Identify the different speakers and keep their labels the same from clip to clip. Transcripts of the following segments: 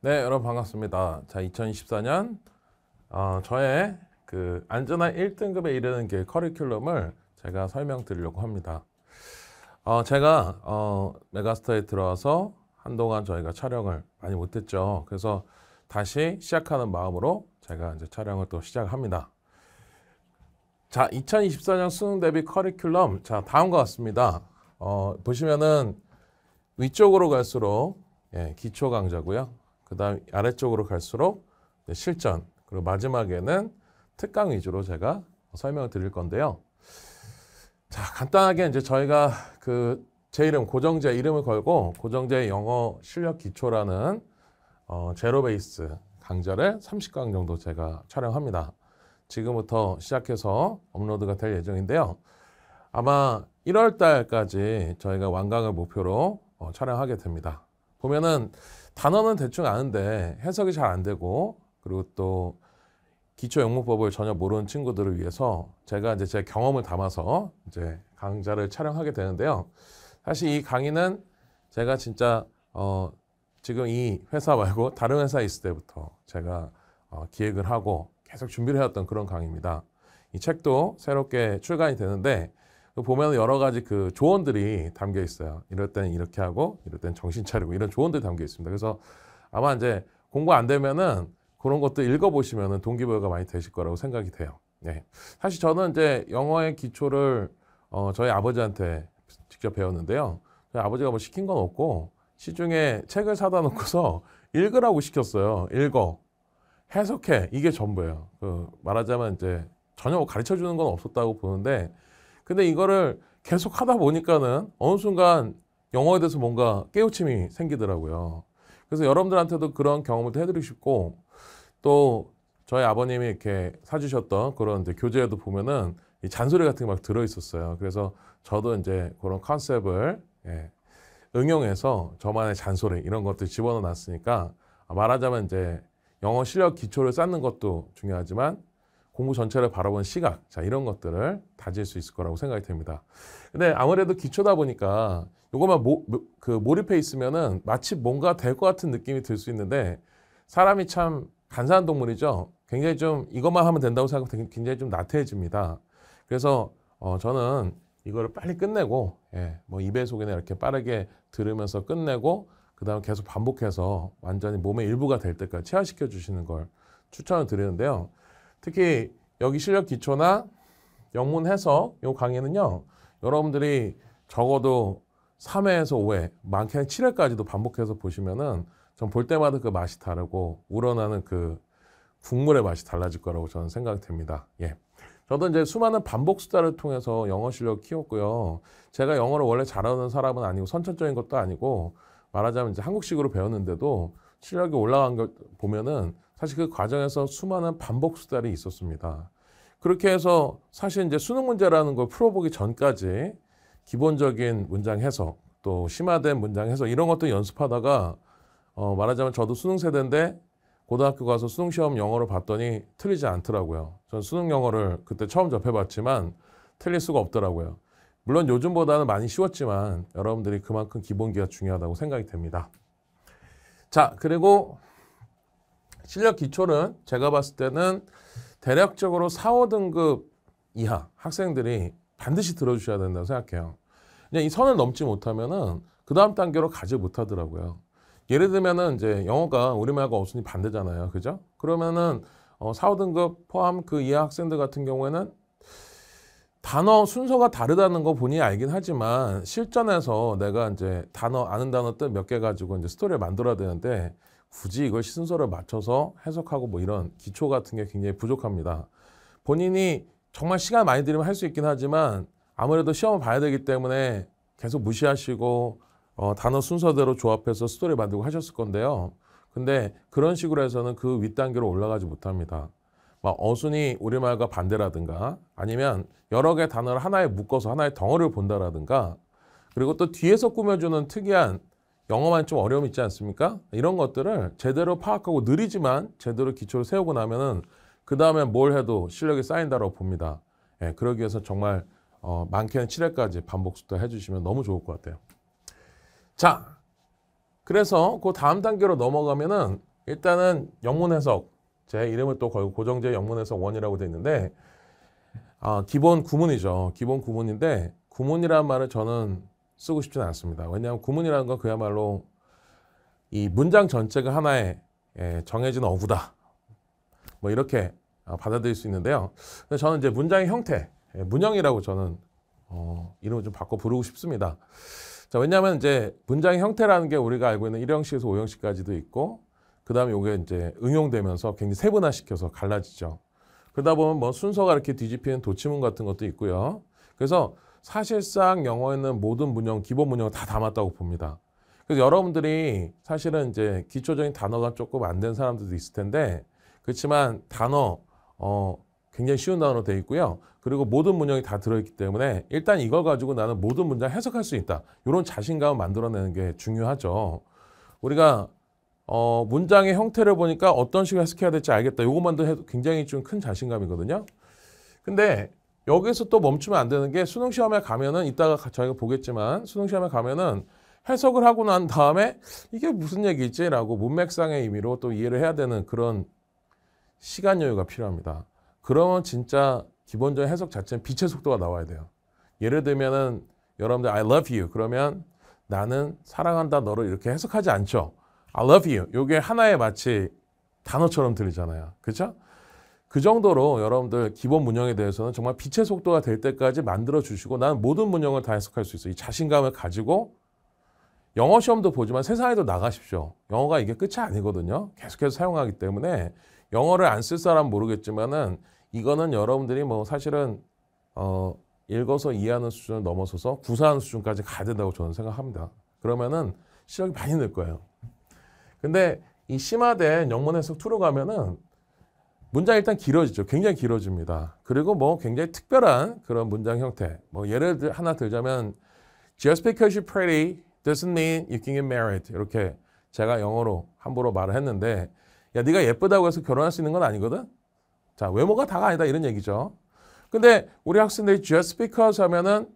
Speaker 1: 네, 여러분 반갑습니다. 자, 2024년 어, 저의 그 안전한 1등급에 이르는 길 그 커리큘럼을 제가 설명드리려고 합니다. 어, 제가 어, 메가스터에 들어와서 한동안 저희가 촬영을 많이 못했죠. 그래서 다시 시작하는 마음으로 제가 이제 촬영을 또 시작합니다. 자, 2024년 수능 대비 커리큘럼 자 다음과 같습니다. 어, 보시면은 위쪽으로 갈수록 예, 기초 강좌고요. 그 다음 아래쪽으로 갈수록 실전 그리고 마지막에는 특강 위주로 제가 설명을 드릴 건데요. 자 간단하게 이제 저희가 그 제 이름 고정제 이름을 걸고 고정제 영어 실력 기초라는 어, 제로 베이스 강좌를 30강 정도 제가 촬영합니다. 지금부터 시작해서 업로드가 될 예정인데요. 아마 1월 달까지 저희가 완강을 목표로 어, 촬영하게 됩니다. 보면은 단어는 대충 아는데 해석이 잘 안 되고 그리고 또 기초 영문법을 전혀 모르는 친구들을 위해서 제가 이제 제 경험을 담아서 이제 강좌를 촬영하게 되는데요. 사실 이 강의는 제가 진짜 어 지금 이 회사 말고 다른 회사에 있을 때부터 제가 어 기획을 하고 계속 준비를 해왔던 그런 강의입니다. 이 책도 새롭게 출간이 되는데 그 보면 여러 가지 그 조언들이 담겨 있어요. 이럴 땐 이렇게 하고, 이럴 땐 정신 차리고 이런 조언들이 담겨 있습니다. 그래서 아마 이제 공부 안 되면은 그런 것도 읽어보시면은 동기부여가 많이 되실 거라고 생각이 돼요. 네. 사실 저는 이제 영어의 기초를 어, 저희 아버지한테 직접 배웠는데요. 저희 아버지가 뭐 시킨 건 없고 시중에 책을 사다 놓고서 읽으라고 시켰어요. 읽어. 해석해. 이게 전부예요. 그 말하자면 이제 전혀 뭐 가르쳐 주는 건 없었다고 보는데 근데 이거를 계속 하다 보니까는 어느 순간 영어에 대해서 뭔가 깨우침이 생기더라고요. 그래서 여러분들한테도 그런 경험을 해드리고 싶고 또 저희 아버님이 이렇게 사주셨던 그런 이제 교재에도 보면은 이 잔소리 같은 게 막 들어 있었어요. 그래서 저도 이제 그런 컨셉을 예, 응용해서 저만의 잔소리 이런 것들 집어넣어 놨으니까 아, 말하자면 이제 영어 실력 기초를 쌓는 것도 중요하지만 공부 전체를 바라보는 시각, 자 이런 것들을 다질 수 있을 거라고 생각이 됩니다. 근데 아무래도 기초다 보니까 이것만 모, 그 몰입해 있으면은 마치 뭔가 될 것 같은 느낌이 들 수 있는데 사람이 참 간사한 동물이죠. 굉장히 좀 이것만 하면 된다고 생각하면 굉장히 좀 나태해집니다. 그래서 어, 저는 이거를 빨리 끝내고 예, 뭐 2배속이나 이렇게 빠르게 들으면서 끝내고 그 다음 에 계속 반복해서 완전히 몸의 일부가 될 때까지 체화시켜 주시는 걸 추천을 드리는데요. 특히 여기 실력 기초나 영문 해석 요 강의는요. 여러분들이 적어도 3회에서 5회, 많게는 7회까지도 반복해서 보시면은 전 볼 때마다 그 맛이 다르고 우러나는 그 국물의 맛이 달라질 거라고 저는 생각이 됩니다. 예. 저도 이제 수많은 반복 숫자를 통해서 영어 실력 키웠고요. 제가 영어를 원래 잘하는 사람은 아니고 선천적인 것도 아니고 말하자면 이제 한국식으로 배웠는데도 실력이 올라간 걸 보면은 사실 그 과정에서 수많은 반복 수달이 있었습니다. 그렇게 해서 사실 이제 수능 문제라는 걸 풀어보기 전까지 기본적인 문장 해석 또 심화된 문장 해석 이런 것도 연습하다가 어 말하자면 저도 수능 세대인데 고등학교 가서 수능 시험 영어를 봤더니 틀리지 않더라고요. 전 수능 영어를 그때 처음 접해봤지만 틀릴 수가 없더라고요. 물론 요즘보다는 많이 쉬웠지만 여러분들이 그만큼 기본기가 중요하다고 생각이 됩니다. 자, 그리고 실력 기초는 제가 봤을 때는 대략적으로 4, 5등급 이하 학생들이 반드시 들어주셔야 된다고 생각해요. 그냥 이 선을 넘지 못하면은 그 다음 단계로 가지 못하더라고요. 예를 들면은 이제 영어가 우리말과 어순이 반대잖아요. 그죠? 그러면은 어, 4, 5등급 포함 그 이하 학생들 같은 경우에는 단어 순서가 다르다는 거 본인이 알긴 하지만 실전에서 내가 이제 단어 아는 단어 뜻몇개 가지고 이제 스토리를 만들어야 되는데 굳이 이걸 순서를 맞춰서 해석하고 뭐 이런 기초 같은 게 굉장히 부족합니다. 본인이 정말 시간 많이 들이면 할 수 있긴 하지만 아무래도 시험을 봐야 되기 때문에 계속 무시하시고 어, 단어 순서대로 조합해서 스토리 만들고 하셨을 건데요. 근데 그런 식으로 해서는 그 윗단계로 올라가지 못합니다. 막 어순이 우리말과 반대라든가 아니면 여러 개 단어를 하나에 묶어서 하나의 덩어리를 본다라든가 그리고 또 뒤에서 꾸며주는 특이한 영어만 좀 어려움이 있지 않습니까? 이런 것들을 제대로 파악하고 느리지만 제대로 기초를 세우고 나면은 그 다음에 뭘 해도 실력이 쌓인다고 봅니다. 예, 그러기 위해서 정말 어, 많게는 7회까지 반복수도 해주시면 너무 좋을 것 같아요. 자, 그래서 그 다음 단계로 넘어가면은 일단은 영문 해석, 제 이름을 또 걸고 고정제 영문 해석 원이라고 되어 있는데 아, 기본 구문이죠. 기본 구문인데 구문이란 말을 저는 쓰고 싶지 않습니다. 왜냐하면 구문이라는 건 그야말로 이 문장 전체가 하나의 예, 정해진 어구다. 뭐 이렇게 어, 받아들일 수 있는데요. 저는 이제 문장의 형태, 예, 문형이라고 저는 어, 이름을 좀 바꿔 부르고 싶습니다. 자, 왜냐하면 이제 문장의 형태라는 게 우리가 알고 있는 1형식에서 5형식까지도 있고, 그 다음에 이게 이제 응용되면서 굉장히 세분화시켜서 갈라지죠. 그러다 보면 뭐 순서가 이렇게 뒤집히는 도치문 같은 것도 있고요. 그래서 사실상 영어에는 모든 문형, 기본 문형을 다 담았다고 봅니다. 그래서 여러분들이 사실은 이제 기초적인 단어가 조금 안 된 사람들도 있을 텐데 그렇지만 단어 어, 굉장히 쉬운 단어로 되어 있고요. 그리고 모든 문형이 다 들어있기 때문에 일단 이걸 가지고 나는 모든 문장 해석할 수 있다. 이런 자신감을 만들어내는 게 중요하죠. 우리가 어, 문장의 형태를 보니까 어떤 식으로 해석해야 될지 알겠다. 이것만도 해도 굉장히 좀 큰 자신감이거든요. 근데 여기서 또 멈추면 안 되는 게 수능 시험에 가면은 이따가 저희가 보겠지만 수능 시험에 가면은 해석을 하고 난 다음에 이게 무슨 얘기지라고 문맥상의 의미로 또 이해를 해야 되는 그런 시간 여유가 필요합니다. 그러면 진짜 기본적인 해석 자체는 빛의 속도가 나와야 돼요. 예를 들면은 여러분들 I love you 그러면 나는 사랑한다 너를 이렇게 해석하지 않죠. I love you. 이게 하나의 마치 단어처럼 들리잖아요. 그렇죠? 그 정도로 여러분들 기본 문형에 대해서는 정말 빛의 속도가 될 때까지 만들어 주시고 난 모든 문형을 다 해석할 수 있어. 이 자신감을 가지고 영어 시험도 보지만 세상에도 나가십시오. 영어가 이게 끝이 아니거든요. 계속해서 사용하기 때문에 영어를 안 쓸 사람 모르겠지만은 이거는 여러분들이 뭐 사실은 어 읽어서 이해하는 수준을 넘어서서 구사하는 수준까지 가야 된다고 저는 생각합니다. 그러면은 실력이 많이 늘 거예요. 근데 이 심화된 영문 해석 투로 가면은 문장이 일단 길어지죠. 굉장히 길어집니다. 그리고 뭐 굉장히 특별한 그런 문장 형태. 뭐 예를 들, 하나 들자면 Just because you're pretty doesn't mean you can get married. 이렇게 제가 영어로 함부로 말을 했는데 야 네가 예쁘다고 해서 결혼할 수 있는 건 아니거든. 자 외모가 다가 아니다 이런 얘기죠. 근데 우리 학생들이 just because 하면은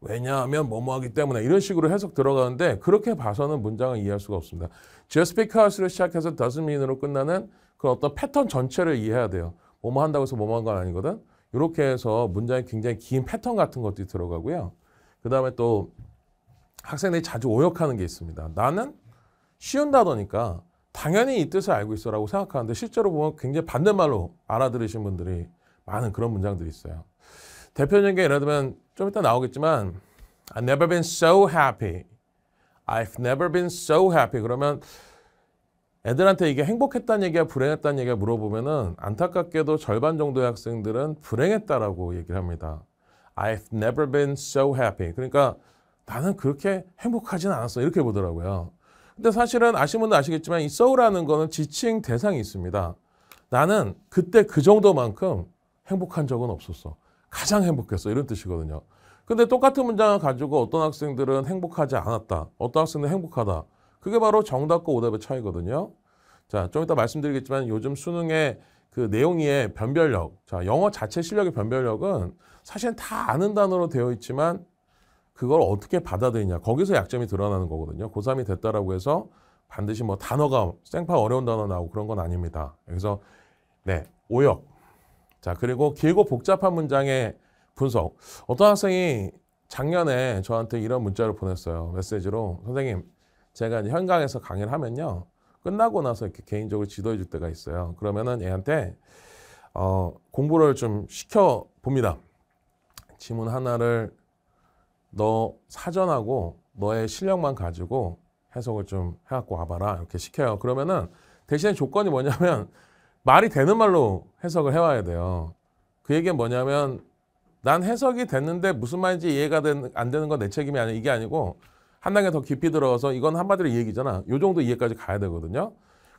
Speaker 1: 왜냐하면 뭐뭐하기 때문에 이런 식으로 해석 들어가는데 그렇게 봐서는 문장을 이해할 수가 없습니다. just b e c a u s e 로 시작해서 doesn't mean으로 끝나는 그 어떤 패턴 전체를 이해해야 돼요. 뭐뭐 한다고 해서 뭐뭐 한건 아니거든. 이렇게 해서 문장에 굉장히 긴 패턴 같은 것들 들어가고요. 그 다음에 또 학생들이 자주 오역하는 게 있습니다. 나는 쉬운 다더니까 당연히 이 뜻을 알고 있어라고 생각하는데 실제로 보면 굉장히 반대말로 알아들으신 분들이 많은 그런 문장들이 있어요. 대표적인 게 예를 들면 좀 이따 나오겠지만 I've never been so happy. I've never been so happy. 그러면 애들한테 이게 행복했다는 얘기야 불행했다는 얘기야 물어보면은 안타깝게도 절반 정도의 학생들은 불행했다라고 얘기를 합니다. I've never been so happy. 그러니까 나는 그렇게 행복하진 않았어. 이렇게 보더라고요. 근데 사실은 아시면 아시겠지만 이 so라는 거는 지칭 대상이 있습니다. 나는 그때 그 정도만큼 행복한 적은 없었어. 가장 행복했어. 이런 뜻이거든요. 근데 똑같은 문장을 가지고 어떤 학생들은 행복하지 않았다. 어떤 학생들은 행복하다. 그게 바로 정답과 오답의 차이거든요. 자, 좀 이따 말씀드리겠지만 요즘 수능의 그 내용의 변별력, 자, 영어 자체 실력의 변별력은 사실은 다 아는 단어로 되어 있지만 그걸 어떻게 받아들이냐. 거기서 약점이 드러나는 거거든요. 고3이 됐다라고 해서 반드시 뭐 단어가 생판 어려운 단어 나오고 그런 건 아닙니다. 그래서 네, 오역. 자, 그리고 길고 복잡한 문장의 분석. 어떤 학생이 작년에 저한테 이런 문자를 보냈어요. 메시지로. 선생님, 제가 현강에서 강의를 하면요. 끝나고 나서 이렇게 개인적으로 지도해 줄 때가 있어요. 그러면은 얘한테 어, 공부를 좀 시켜 봅니다. 지문 하나를 너 사전하고 너의 실력만 가지고 해석을 좀 해갖고 와봐라 이렇게 시켜요. 그러면은 대신에 조건이 뭐냐면 말이 되는 말로 해석을 해와야 돼요. 그 얘기는 뭐냐면 난 해석이 됐는데 무슨 말인지 이해가 안 되는 건 내 책임이 아니야 이게 아니고 한 단계 더 깊이 들어가서 이건 한마디로 이 얘기잖아. 요 정도 이해까지 가야 되거든요.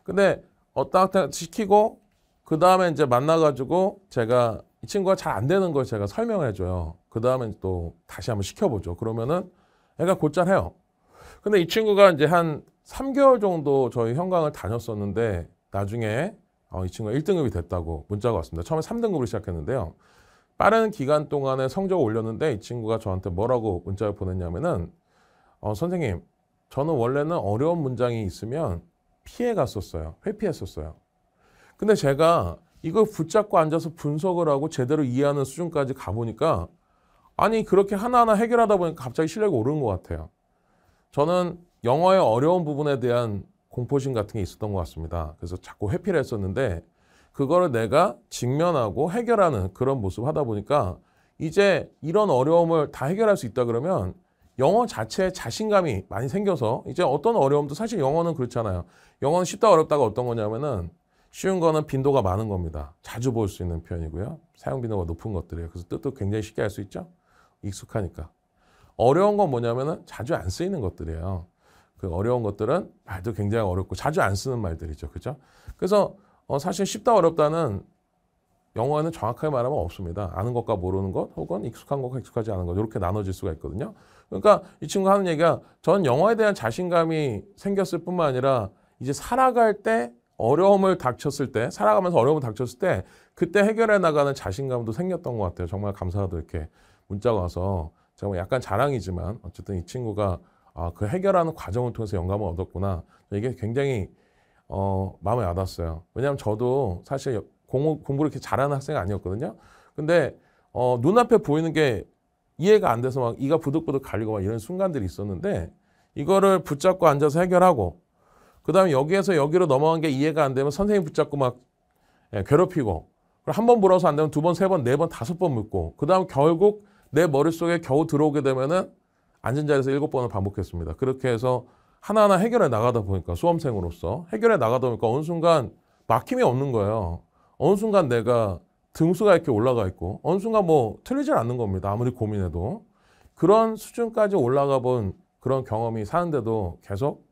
Speaker 1: 근데 어따딱 시키고 그 다음에 이제 만나가지고 제가 이 친구가 잘 안 되는 걸 제가 설명을 해줘요. 그 다음에 또 다시 한번 시켜보죠. 그러면은 애가 곧잘 해요. 근데 이 친구가 이제 한 3개월 정도 저희 현강을 다녔었는데 나중에 어, 이 친구가 1등급이 됐다고 문자가 왔습니다. 처음에 3등급으로 시작했는데요. 빠른 기간 동안에 성적을 올렸는데 이 친구가 저한테 뭐라고 문자를 보냈냐면은 어, 선생님, 저는 원래는 어려운 문장이 있으면 피해 갔었어요. 회피했었어요. 근데 제가 이걸 붙잡고 앉아서 분석을 하고 제대로 이해하는 수준까지 가보니까 아니, 그렇게 하나하나 해결하다 보니까 갑자기 실력이 오른것 같아요. 저는 영어의 어려운 부분에 대한 공포심 같은 게 있었던 것 같습니다. 그래서 자꾸 회피를 했었는데 그거를 내가 직면하고 해결하는 그런 모습 하다 보니까 이제 이런 어려움을 다 해결할 수 있다 그러면 영어 자체에 자신감이 많이 생겨서 이제 어떤 어려움도 사실 영어는 그렇잖아요. 영어는 쉽다 어렵다가 어떤 거냐면은 쉬운 거는 빈도가 많은 겁니다. 자주 볼 수 있는 표현이고요. 사용 빈도가 높은 것들이에요. 그래서 뜻도 굉장히 쉽게 할 수 있죠. 익숙하니까. 어려운 건 뭐냐면은 자주 안 쓰이는 것들이에요. 그 어려운 것들은 말도 굉장히 어렵고 자주 안 쓰는 말들이죠. 그죠? 그래서 어 사실 쉽다 어렵다는 영어에는 정확하게 말하면 없습니다. 아는 것과 모르는 것 혹은 익숙한 것과 익숙하지 않은 것 이렇게 나눠질 수가 있거든요. 그러니까 이 친구가 하는 얘기가 전 영어에 대한 자신감이 생겼을 뿐만 아니라 이제 살아갈 때 어려움을 닥쳤을 때 살아가면서 어려움을 닥쳤을 때 그때 해결해 나가는 자신감도 생겼던 것 같아요. 정말 감사하도 이렇게 문자가 와서 제가 약간 자랑이지만 어쨌든 이 친구가 아, 그 해결하는 과정을 통해서 영감을 얻었구나. 이게 굉장히 어, 마음에 와닿았어요. 왜냐하면 저도 사실 공부, 공부를 이렇게 잘하는 학생이 아니었거든요. 근데 어, 눈앞에 보이는 게 이해가 안 돼서 막 이가 부득부득 갈리고 막 이런 순간들이 있었는데 이거를 붙잡고 앉아서 해결하고 그 다음에 여기에서 여기로 넘어간 게 이해가 안 되면 선생님 붙잡고 막 예, 괴롭히고 한 번 물어서 안 되면 두 번, 세 번, 네 번, 다섯 번 묻고 그 다음 결국 내 머릿속에 겨우 들어오게 되면은 앉은 자리에서 일곱 번을 반복했습니다. 그렇게 해서 하나하나 해결해 나가다 보니까 수험생으로서 해결해 나가다 보니까 어느 순간 막힘이 없는 거예요. 어느 순간 내가 등수가 이렇게 올라가 있고 어느 순간 뭐 틀리질 않는 겁니다. 아무리 고민해도. 그런 수준까지 올라가 본 그런 경험이 사는데도 계속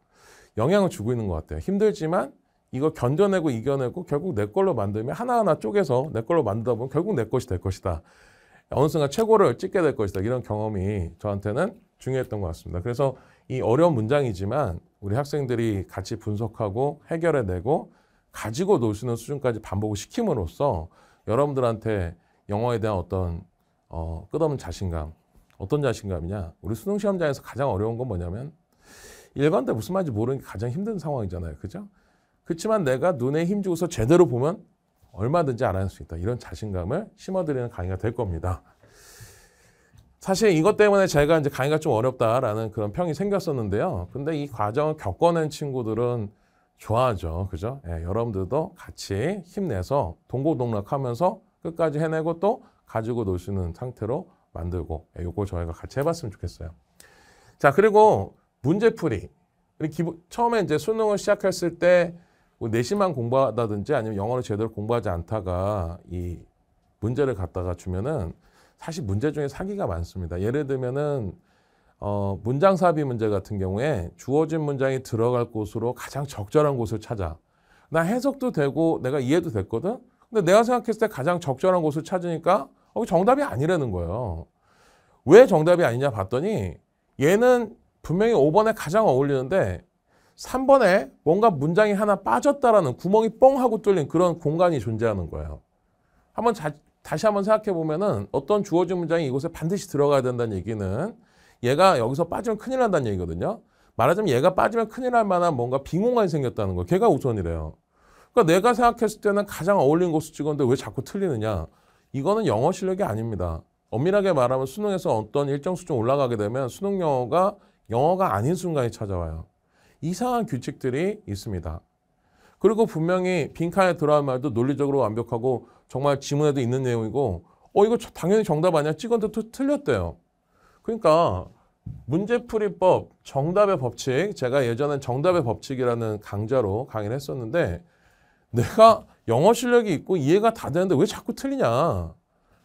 Speaker 1: 영향을 주고 있는 것 같아요. 힘들지만 이거 견뎌내고 이겨내고 결국 내 걸로 만들면 하나하나 쪼개서 내 걸로 만들다 보면 결국 내 것이 될 것이다. 어느 순간 최고를 찍게 될 것이다. 이런 경험이 저한테는 중요했던 것 같습니다. 그래서 이 어려운 문장이지만 우리 학생들이 같이 분석하고 해결해내고 가지고 놀 수 있는 수준까지 반복을 시킴으로써 여러분들한테 영어에 대한 어떤 어, 끝없는 자신감. 어떤 자신감이냐? 우리 수능 시험장에서 가장 어려운 건 뭐냐면 일반 때 무슨 말인지 모르는 게 가장 힘든 상황이잖아요. 그죠? 그렇지만 내가 눈에 힘주고서 제대로 보면 얼마든지 알아낼 수 있다. 이런 자신감을 심어드리는 강의가 될 겁니다. 사실 이것 때문에 제가 이제 강의가 좀 어렵다라는 그런 평이 생겼었는데요. 근데 이 과정을 겪어낸 친구들은 좋아하죠. 그죠? 예, 여러분들도 같이 힘내서 동고동락하면서 끝까지 해내고 또 가지고 노시는 상태로 만들고 예, 요거 저희가 같이 해봤으면 좋겠어요. 자 그리고 문제풀이 기본, 처음에 이제 수능을 시작했을 때 뭐 내신만 공부하다든지 아니면 영어를 제대로 공부하지 않다가 이 문제를 갖다가 주면은 사실 문제 중에 사기가 많습니다. 예를 들면은 어, 문장 삽입 문제 같은 경우에 주어진 문장이 들어갈 곳으로 가장 적절한 곳을 찾아. 나 해석도 되고 내가 이해도 됐거든? 근데 내가 생각했을 때 가장 적절한 곳을 찾으니까 어, 정답이 아니라는 거예요. 왜 정답이 아니냐 봤더니 얘는 분명히 5번에 가장 어울리는데 3번에 뭔가 문장이 하나 빠졌다라는 구멍이 뻥 하고 뚫린 그런 공간이 존재하는 거예요. 한번 자, 다시 한번 생각해 보면은 어떤 주어진 문장이 이곳에 반드시 들어가야 된다는 얘기는 얘가 여기서 빠지면 큰일 난다는 얘기거든요. 말하자면 얘가 빠지면 큰일 날 만한 뭔가 빈공간이 생겼다는 거예요. 걔가 우선이래요. 그러니까 내가 생각했을 때는 가장 어울린 곳을 찍었는데 왜 자꾸 틀리느냐. 이거는 영어 실력이 아닙니다. 엄밀하게 말하면 수능에서 어떤 일정 수준 올라가게 되면 수능 영어가 영어가 아닌 순간이 찾아와요. 이상한 규칙들이 있습니다. 그리고 분명히 빈칸에 들어간 말도 논리적으로 완벽하고 정말 지문에도 있는 내용이고 어 이거 당연히 정답 아니야 찍었는데 또 틀렸대요. 그러니까 문제풀이법, 정답의 법칙 제가 예전엔 정답의 법칙이라는 강좌로 강의를 했었는데 내가 영어 실력이 있고 이해가 다 되는데 왜 자꾸 틀리냐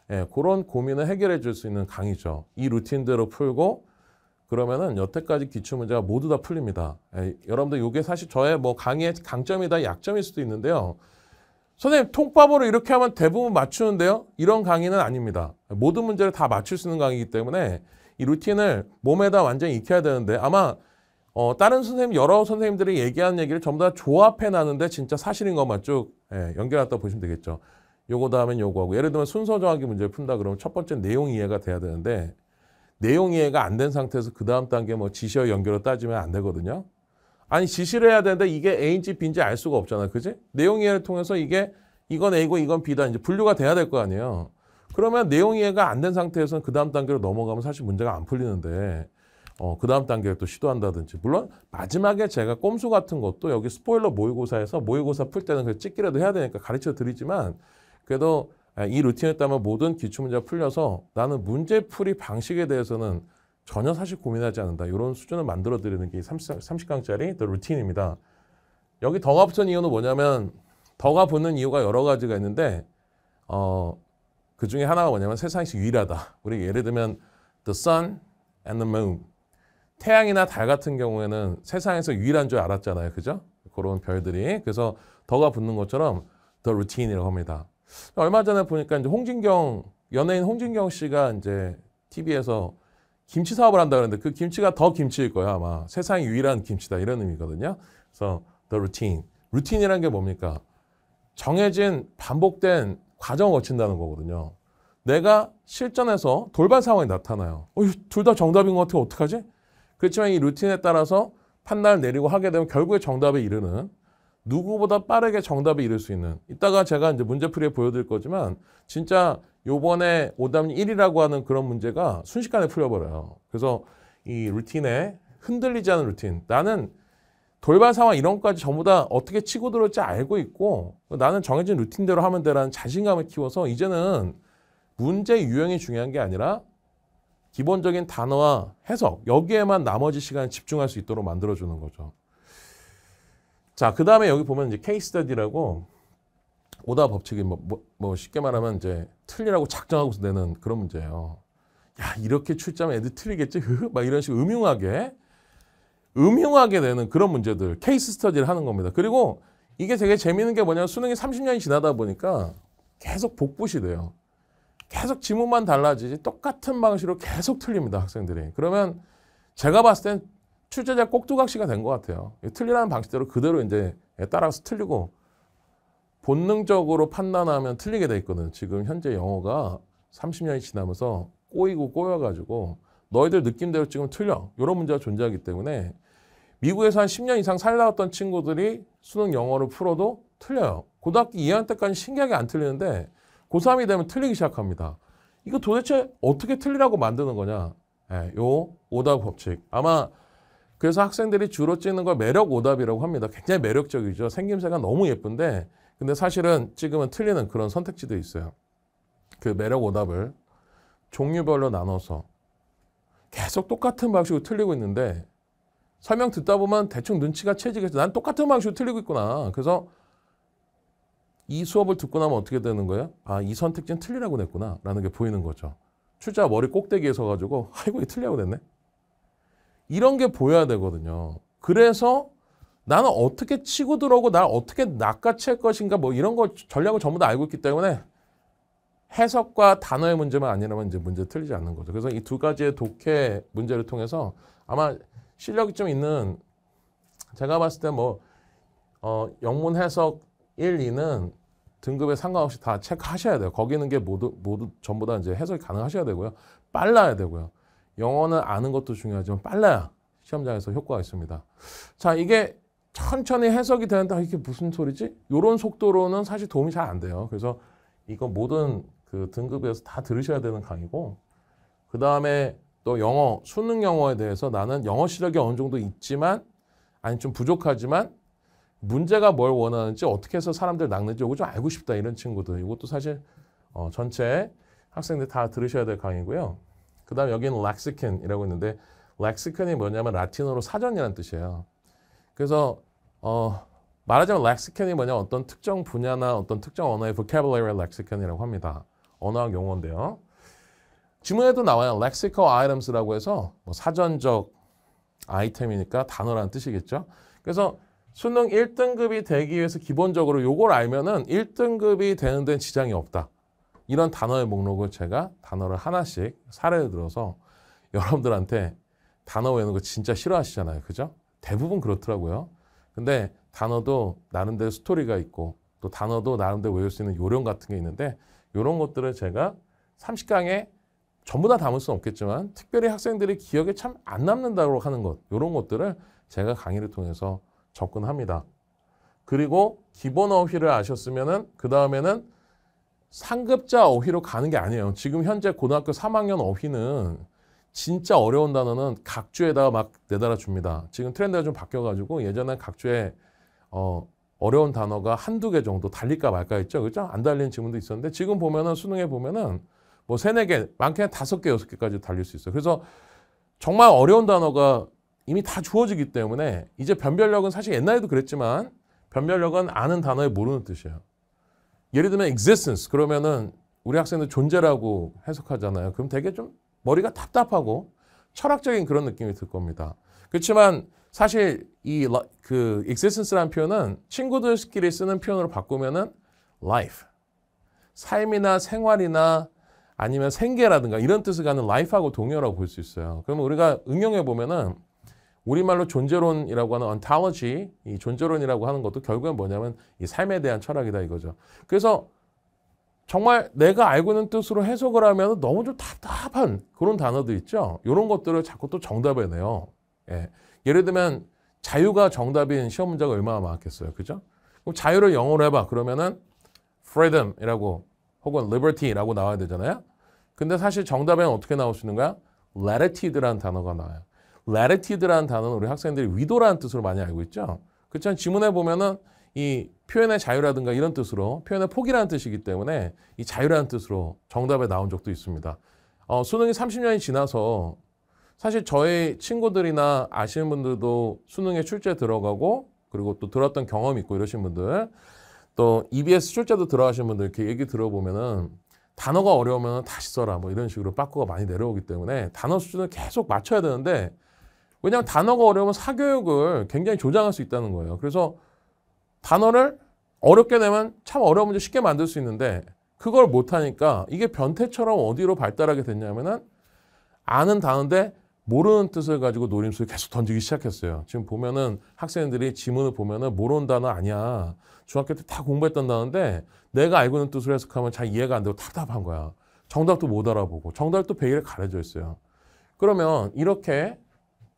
Speaker 1: 예, 그런 고민을 해결해 줄 수 있는 강의죠. 이 루틴대로 풀고 그러면은 여태까지 기출 문제가 모두 다 풀립니다. 예, 여러분들 이게 사실 저의 뭐 강의의 강점이다 약점일 수도 있는데요. 선생님 통밥으로 이렇게 하면 대부분 맞추는데요. 이런 강의는 아닙니다. 모든 문제를 다 맞출 수 있는 강의이기 때문에 이 루틴을 몸에다 완전히 익혀야 되는데 아마 어, 다른 선생님, 여러 선생님들이 얘기하는 얘기를 전부 다 조합해 놨는데 진짜 사실인 것만 쭉 예, 연결했다 보시면 되겠죠. 요거 다음엔 요거하고 예를 들면 순서 정하기 문제를 푼다 그러면 첫 번째 내용 이해가 돼야 되는데 내용 이해가 안 된 상태에서 그 다음 단계 뭐 지시와 연결을 따지면 안 되거든요. 아니 지시를 해야 되는데 이게 A인지 B인지 알 수가 없잖아. 그지? 내용 이해를 통해서 이게 이건 A고 이건 B다. 이제 분류가 돼야 될 거 아니에요. 그러면 내용 이해가 안 된 상태에서는 그 다음 단계로 넘어가면 사실 문제가 안 풀리는데 어, 그 다음 단계를 또 시도한다든지. 물론 마지막에 제가 꼼수 같은 것도 여기 스포일러 모의고사에서 모의고사 풀 때는 그 찍기라도 해야 되니까 가르쳐 드리지만 그래도 아, 이 루틴에 따면 모든 기출문제 가 풀려서 나는 문제풀이 방식에 대해서는 전혀 사실 고민하지 않는다. 이런 수준을 만들어 드리는 게 30, 30강짜리 더 루틴입니다. 여기 더가 붙은 이유는 뭐냐면 더가 붙는 이유가 여러 가지가 있는데 어, 그 중에 하나가 뭐냐면 세상에서 유일하다. 우리 예를 들면 the sun and the moon. 태양이나 달 같은 경우에는 세상에서 유일한 줄 알았잖아요. 그죠? 그런 별들이. 그래서 더가 붙는 것처럼 the routine이라고 합니다. 얼마 전에 보니까 이제 홍진경, 연예인 홍진경 씨가 이제 TV에서 김치 사업을 한다 그랬는데그 김치가 더 김치일 거야 아마 세상에 유일한 김치다 이런 의미거든요. 그래서 the routine. 루틴이란 게 뭡니까? 정해진 반복된 과정을 거친다는 거거든요. 내가 실전에서 돌발 상황이 나타나요. 어, 둘다 정답인 것 같아. 어떡하지? 그렇지만 이 루틴에 따라서 판단을 내리고 하게 되면 결국에 정답에 이르는 누구보다 빠르게 정답에 이를 수 있는 이따가 제가 이제 문제풀이에 보여드릴 거지만 진짜 요번에 오답 1이라고 하는 그런 문제가 순식간에 풀려버려요. 그래서 이 루틴에 흔들리지 않은 루틴 나는 돌발 상황 이런 것까지 전부 다 어떻게 치고 들어올지 알고 있고 나는 정해진 루틴대로 하면 되라는 자신감을 키워서 이제는 문제 유형이 중요한 게 아니라 기본적인 단어와 해석 여기에만 나머지 시간을 집중할 수 있도록 만들어주는 거죠. 자, 그 다음에 여기 보면 이제 케이스 스터디라고 오다 법칙이 뭐, 뭐, 뭐, 쉽게 말하면 이제 틀리라고 작정하고서 내는 그런 문제예요. 야, 이렇게 출제면 애들 틀리겠지? 막 이런 식으로 음흉하게 음흉하게 되는 그런 문제들 케이스 스터디를 하는 겁니다. 그리고 이게 되게 재밌는게 뭐냐면 수능이 30년이 지나다 보니까 계속 복붙이 돼요. 계속 지문만 달라지지 똑같은 방식으로 계속 틀립니다. 학생들이. 그러면 제가 봤을 땐 출제자 꼭두각시가 된 것 같아요. 틀리라는 방식대로 그대로 이제 따라서 틀리고 본능적으로 판단하면 틀리게 돼 있거든. 요 지금 현재 영어가 30년이 지나면서 꼬이고 꼬여가지고 너희들 느낌대로 지금 틀려. 이런 문제가 존재하기 때문에 미국에서 한 10년 이상 살다왔던 친구들이 수능 영어를 풀어도 틀려요. 고등학교 2학년 때까지 신기하게 안 틀리는데 고3이 되면 틀리기 시작합니다. 이거 도대체 어떻게 틀리라고 만드는 거냐? 예, 요 오답 법칙. 아마 그래서 학생들이 주로 찍는 걸 매력 오답이라고 합니다. 굉장히 매력적이죠. 생김새가 너무 예쁜데 근데 사실은 찍으면 틀리는 그런 선택지도 있어요. 그 매력 오답을 종류별로 나눠서 계속 똑같은 방식으로 틀리고 있는데 설명 듣다 보면 대충 눈치가 채지겠죠. 난 똑같은 방식으로 틀리고 있구나. 그래서 이 수업을 듣고 나면 어떻게 되는 거예요? 아, 이 선택지는 틀리라고 냈구나. 라는 게 보이는 거죠. 출자 머리 꼭대기에 서가지고 아이고, 이 틀리라고 냈네. 이런 게 보여야 되거든요. 그래서 나는 어떻게 치고 들어오고 나 어떻게 낚아챌 것인가 뭐 이런 거 전략을 전부 다 알고 있기 때문에 해석과 단어의 문제만 아니라면 이제 문제 틀리지 않는 거죠. 그래서 이 두 가지의 독해 문제를 통해서 아마 실력이 좀 있는 제가 봤을 때뭐 어, 영문 해석 1, 2는 등급에 상관없이 다 체크하셔야 돼요. 거기 있는 게 모두 모두 전부 다 이제 해석이 가능하셔야 되고요. 빨라야 되고요. 영어는 아는 것도 중요하지만 빨라야 시험장에서 효과가 있습니다. 자, 이게 천천히 해석이 되는데 아, 이게 무슨 소리지? 요런 속도로는 사실 도움이 잘 안 돼요. 그래서 이거 모든 그 등급에서 다 들으셔야 되는 강의고 그 다음에 또 영어, 수능 영어에 대해서 나는 영어 시력이 어느 정도 있지만 아니 좀 부족하지만 문제가 뭘 원하는지 어떻게 해서 사람들 낚는지 이거 좀 알고 싶다 이런 친구들 이것도 사실 어, 전체 학생들 다 들으셔야 될 강의고요. 그 다음 여기는 렉시컨이라고 있는데 렉시컨이 뭐냐면 라틴어로 사전이라는 뜻이에요. 그래서 어, 말하자면 렉시컨이 뭐냐 면 어떤 특정 분야나 어떤 특정 언어의 vocabulary lexical이라고 합니다. 언어학 용어인데요. 지문에도 나와요. lexical items라고 해서 뭐 사전적 아이템이니까 단어라는 뜻이겠죠. 그래서 수능 1등급이 되기 위해서 기본적으로 요걸 알면은 1등급이 되는 데는 지장이 없다. 이런 단어의 목록을 제가 단어를 하나씩 사례를 들어서 여러분들한테 단어 외우는 거 진짜 싫어하시잖아요. 그죠? 대부분 그렇더라고요. 근데 단어도 나름대로 스토리가 있고 또 단어도 나름대로 외울 수 있는 요령 같은 게 있는데 요런 것들을 제가 30강에 전부 다 담을 수는 없겠지만 특별히 학생들의 기억에 참 안 남는다고 하는 것 이런 것들을 제가 강의를 통해서 접근합니다. 그리고 기본 어휘를 아셨으면은 그 다음에는 상급자 어휘로 가는 게 아니에요. 지금 현재 고등학교 3학년 어휘는 진짜 어려운 단어는 각주에다가 막 내달아 줍니다. 지금 트렌드가 좀 바뀌어가지고 예전에 각주에 어, 어려운 단어가 한두 개 정도 달릴까 말까 했죠. 그죠? 안 달리는 지문도 있었는데 지금 보면은 수능에 보면은 뭐 세네 개, 많게는 다섯 개, 여섯 개까지 달릴 수 있어요. 그래서 정말 어려운 단어가 이미 다 주어지기 때문에 이제 변별력은 사실 옛날에도 그랬지만 변별력은 아는 단어에 모르는 뜻이에요. 예를 들면 existence 그러면은 우리 학생들 존재라고 해석하잖아요. 그럼 되게 좀 머리가 답답하고 철학적인 그런 느낌이 들 겁니다. 그렇지만 사실 이 그 existence라는 표현은 친구들끼리 쓰는 표현으로 바꾸면은 life 삶이나 생활이나 아니면 생계라든가 이런 뜻을 가는 life하고 동요라고 볼 수 있어요. 그러면 우리가 응용해 보면은 우리말로 존재론이라고 하는 ontology, 이 존재론이라고 하는 것도 결국엔 뭐냐면 이 삶에 대한 철학이다 이거죠. 그래서 정말 내가 알고 있는 뜻으로 해석을 하면 너무 좀 답답한 그런 단어도 있죠. 이런 것들을 자꾸 또 정답을 내요. 예. 예를 들면 자유가 정답인 시험 문제가 얼마나 많았겠어요. 그죠? 그럼 자유를 영어로 해봐. 그러면은 freedom이라고 혹은 liberty라고 나와야 되잖아요. 근데 사실 정답에는 어떻게 나올 수 있는가? latitude라는 단어가 나와요. latitude라는 단어는 우리 학생들이 위도라는 뜻으로 많이 알고 있죠. 그렇지만 지문에 보면은 이 표현의 자유라든가 이런 뜻으로 표현의 폭이라는 뜻이기 때문에 이 자유라는 뜻으로 정답에 나온 적도 있습니다. 어, 수능이 30년이 지나서 사실 저의 친구들이나 아시는 분들도 수능에 출제 들어가고 그리고 또 들었던 경험이 있고 이러신 분들 또 EBS 출자도 들어가신 분들 이렇게 얘기 들어보면은 단어가 어려우면 다시 써라 뭐 이런 식으로 빠꾸가 많이 내려오기 때문에 단어 수준을 계속 맞춰야 되는데 왜냐하면 단어가 어려우면 사교육을 굉장히 조장할 수 있다는 거예요. 그래서 단어를 어렵게 내면 참 어려운 문제 쉽게 만들 수 있는데 그걸 못하니까 이게 변태처럼 어디로 발달하게 됐냐면은 아는 단어인데 모르는 뜻을 가지고 노림수를 계속 던지기 시작했어요. 지금 보면은 학생들이 지문을 보면은 모르는 단어 아니야. 중학교 때 다 공부했던다는데 내가 알고 있는 뜻으로 해석하면 잘 이해가 안 되고 답답한 거야. 정답도 못 알아보고 정답도 베일에 가려져 있어요. 그러면 이렇게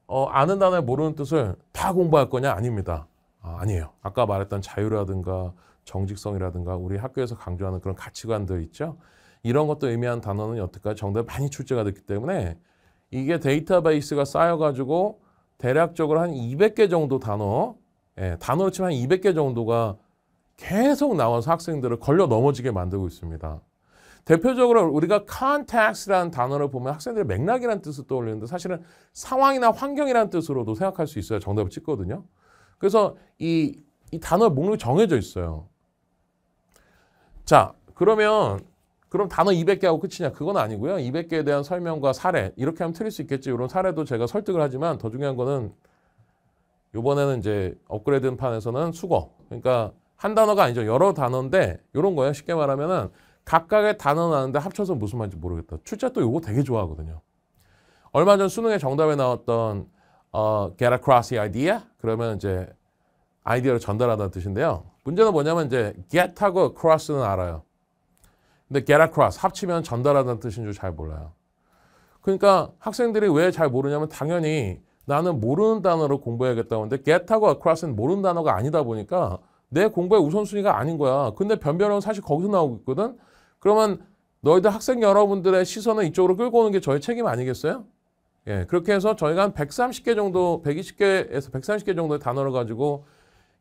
Speaker 1: 어, 아는 단어에 모르는 뜻을 다 공부할 거냐? 아닙니다. 아, 니에요 아까 말했던 자유라든가 정직성이라든가 우리 학교에서 강조하는 그런 가치관들 있죠. 이런 것도 의미한 단어는 여태까지 정답이 많이 출제가 됐기 때문에 이게 데이터베이스가 쌓여가지고 대략적으로 한 200개 정도 단어, 예, 단어로 치면 한 200개 정도가 계속 나와서 학생들을 걸려 넘어지게 만들고 있습니다. 대표적으로 우리가 context라는 단어를 보면 학생들의 맥락이라는 뜻을 떠올리는데 사실은 상황이나 환경이라는 뜻으로도 생각할 수 있어야 정답을 찍거든요. 그래서 이, 이 단어 목록이 정해져 있어요. 자, 그러면 그럼 단어 200개 하고 끝이냐? 그건 아니고요. 200개에 대한 설명과 사례 이렇게 하면 틀릴 수 있겠지. 이런 사례도 제가 설득을 하지만 더 중요한 거는 이번에는 이제 업그레이드 판에서는 수거. 그러니까 한 단어가 아니죠. 여러 단어인데 이런 거예요. 쉽게 말하면은 각각의 단어 나는데 합쳐서 무슨 말인지 모르겠다. 출제 또이거 되게 좋아하거든요. 얼마 전 수능의 정답에 나왔던 어, get across the idea 그러면 이제 아이디어를 전달하다는 뜻인데요. 문제는 뭐냐면 이제 get하고 across는 알아요. 근데 get across 합치면 전달하다는 뜻인 줄 잘 몰라요. 그러니까 학생들이 왜 잘 모르냐면 당연히 나는 모르는 단어로 공부해야겠다고 하는데 get하고 across는 모르는 단어가 아니다 보니까 내 공부의 우선순위가 아닌 거야. 근데 변별은 사실 거기서 나오고 있거든. 그러면 너희들 학생 여러분들의 시선을 이쪽으로 끌고 오는 게 저의 책임 아니겠어요? 예, 그렇게 해서 저희가 한 130개 정도, 120개에서 130개 정도의 단어를 가지고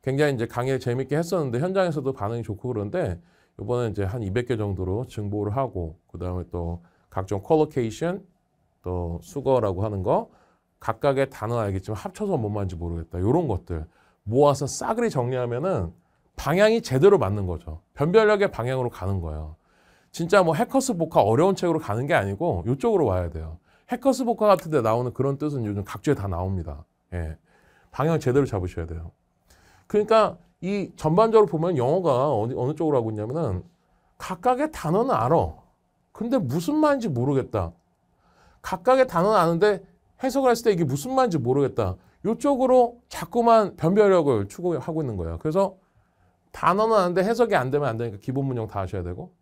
Speaker 1: 굉장히 이제 강의 재밌게 했었는데 현장에서도 반응이 좋고 그런데 이번에 이제 한 200개 정도로 증보를 하고 그 다음에 또 각종 컬러케이션, 또 수거라고 하는 거 각각의 단어 알겠지만 합쳐서 뭔 말인지 모르겠다. 이런 것들 모아서 싸그리 정리하면은 방향이 제대로 맞는 거죠. 변별력의 방향으로 가는 거예요. 진짜 뭐 해커스 보카 어려운 책으로 가는 게 아니고 이쪽으로 와야 돼요. 해커스 보카 같은 데 나오는 그런 뜻은 요즘 각주에 다 나옵니다. 예. 방향 제대로 잡으셔야 돼요. 그러니까 이 전반적으로 보면 영어가 어디, 어느 쪽으로 하고 있냐면은 각각의 단어는 알아. 근데 무슨 말인지 모르겠다. 각각의 단어는 아는데 해석을 했을 때 이게 무슨 말인지 모르겠다. 이쪽으로 자꾸만 변별력을 추구하고 있는 거예요. 그래서 단어는 아는데 해석이 안 되면 안 되니까 기본 문형 다 하셔야 되고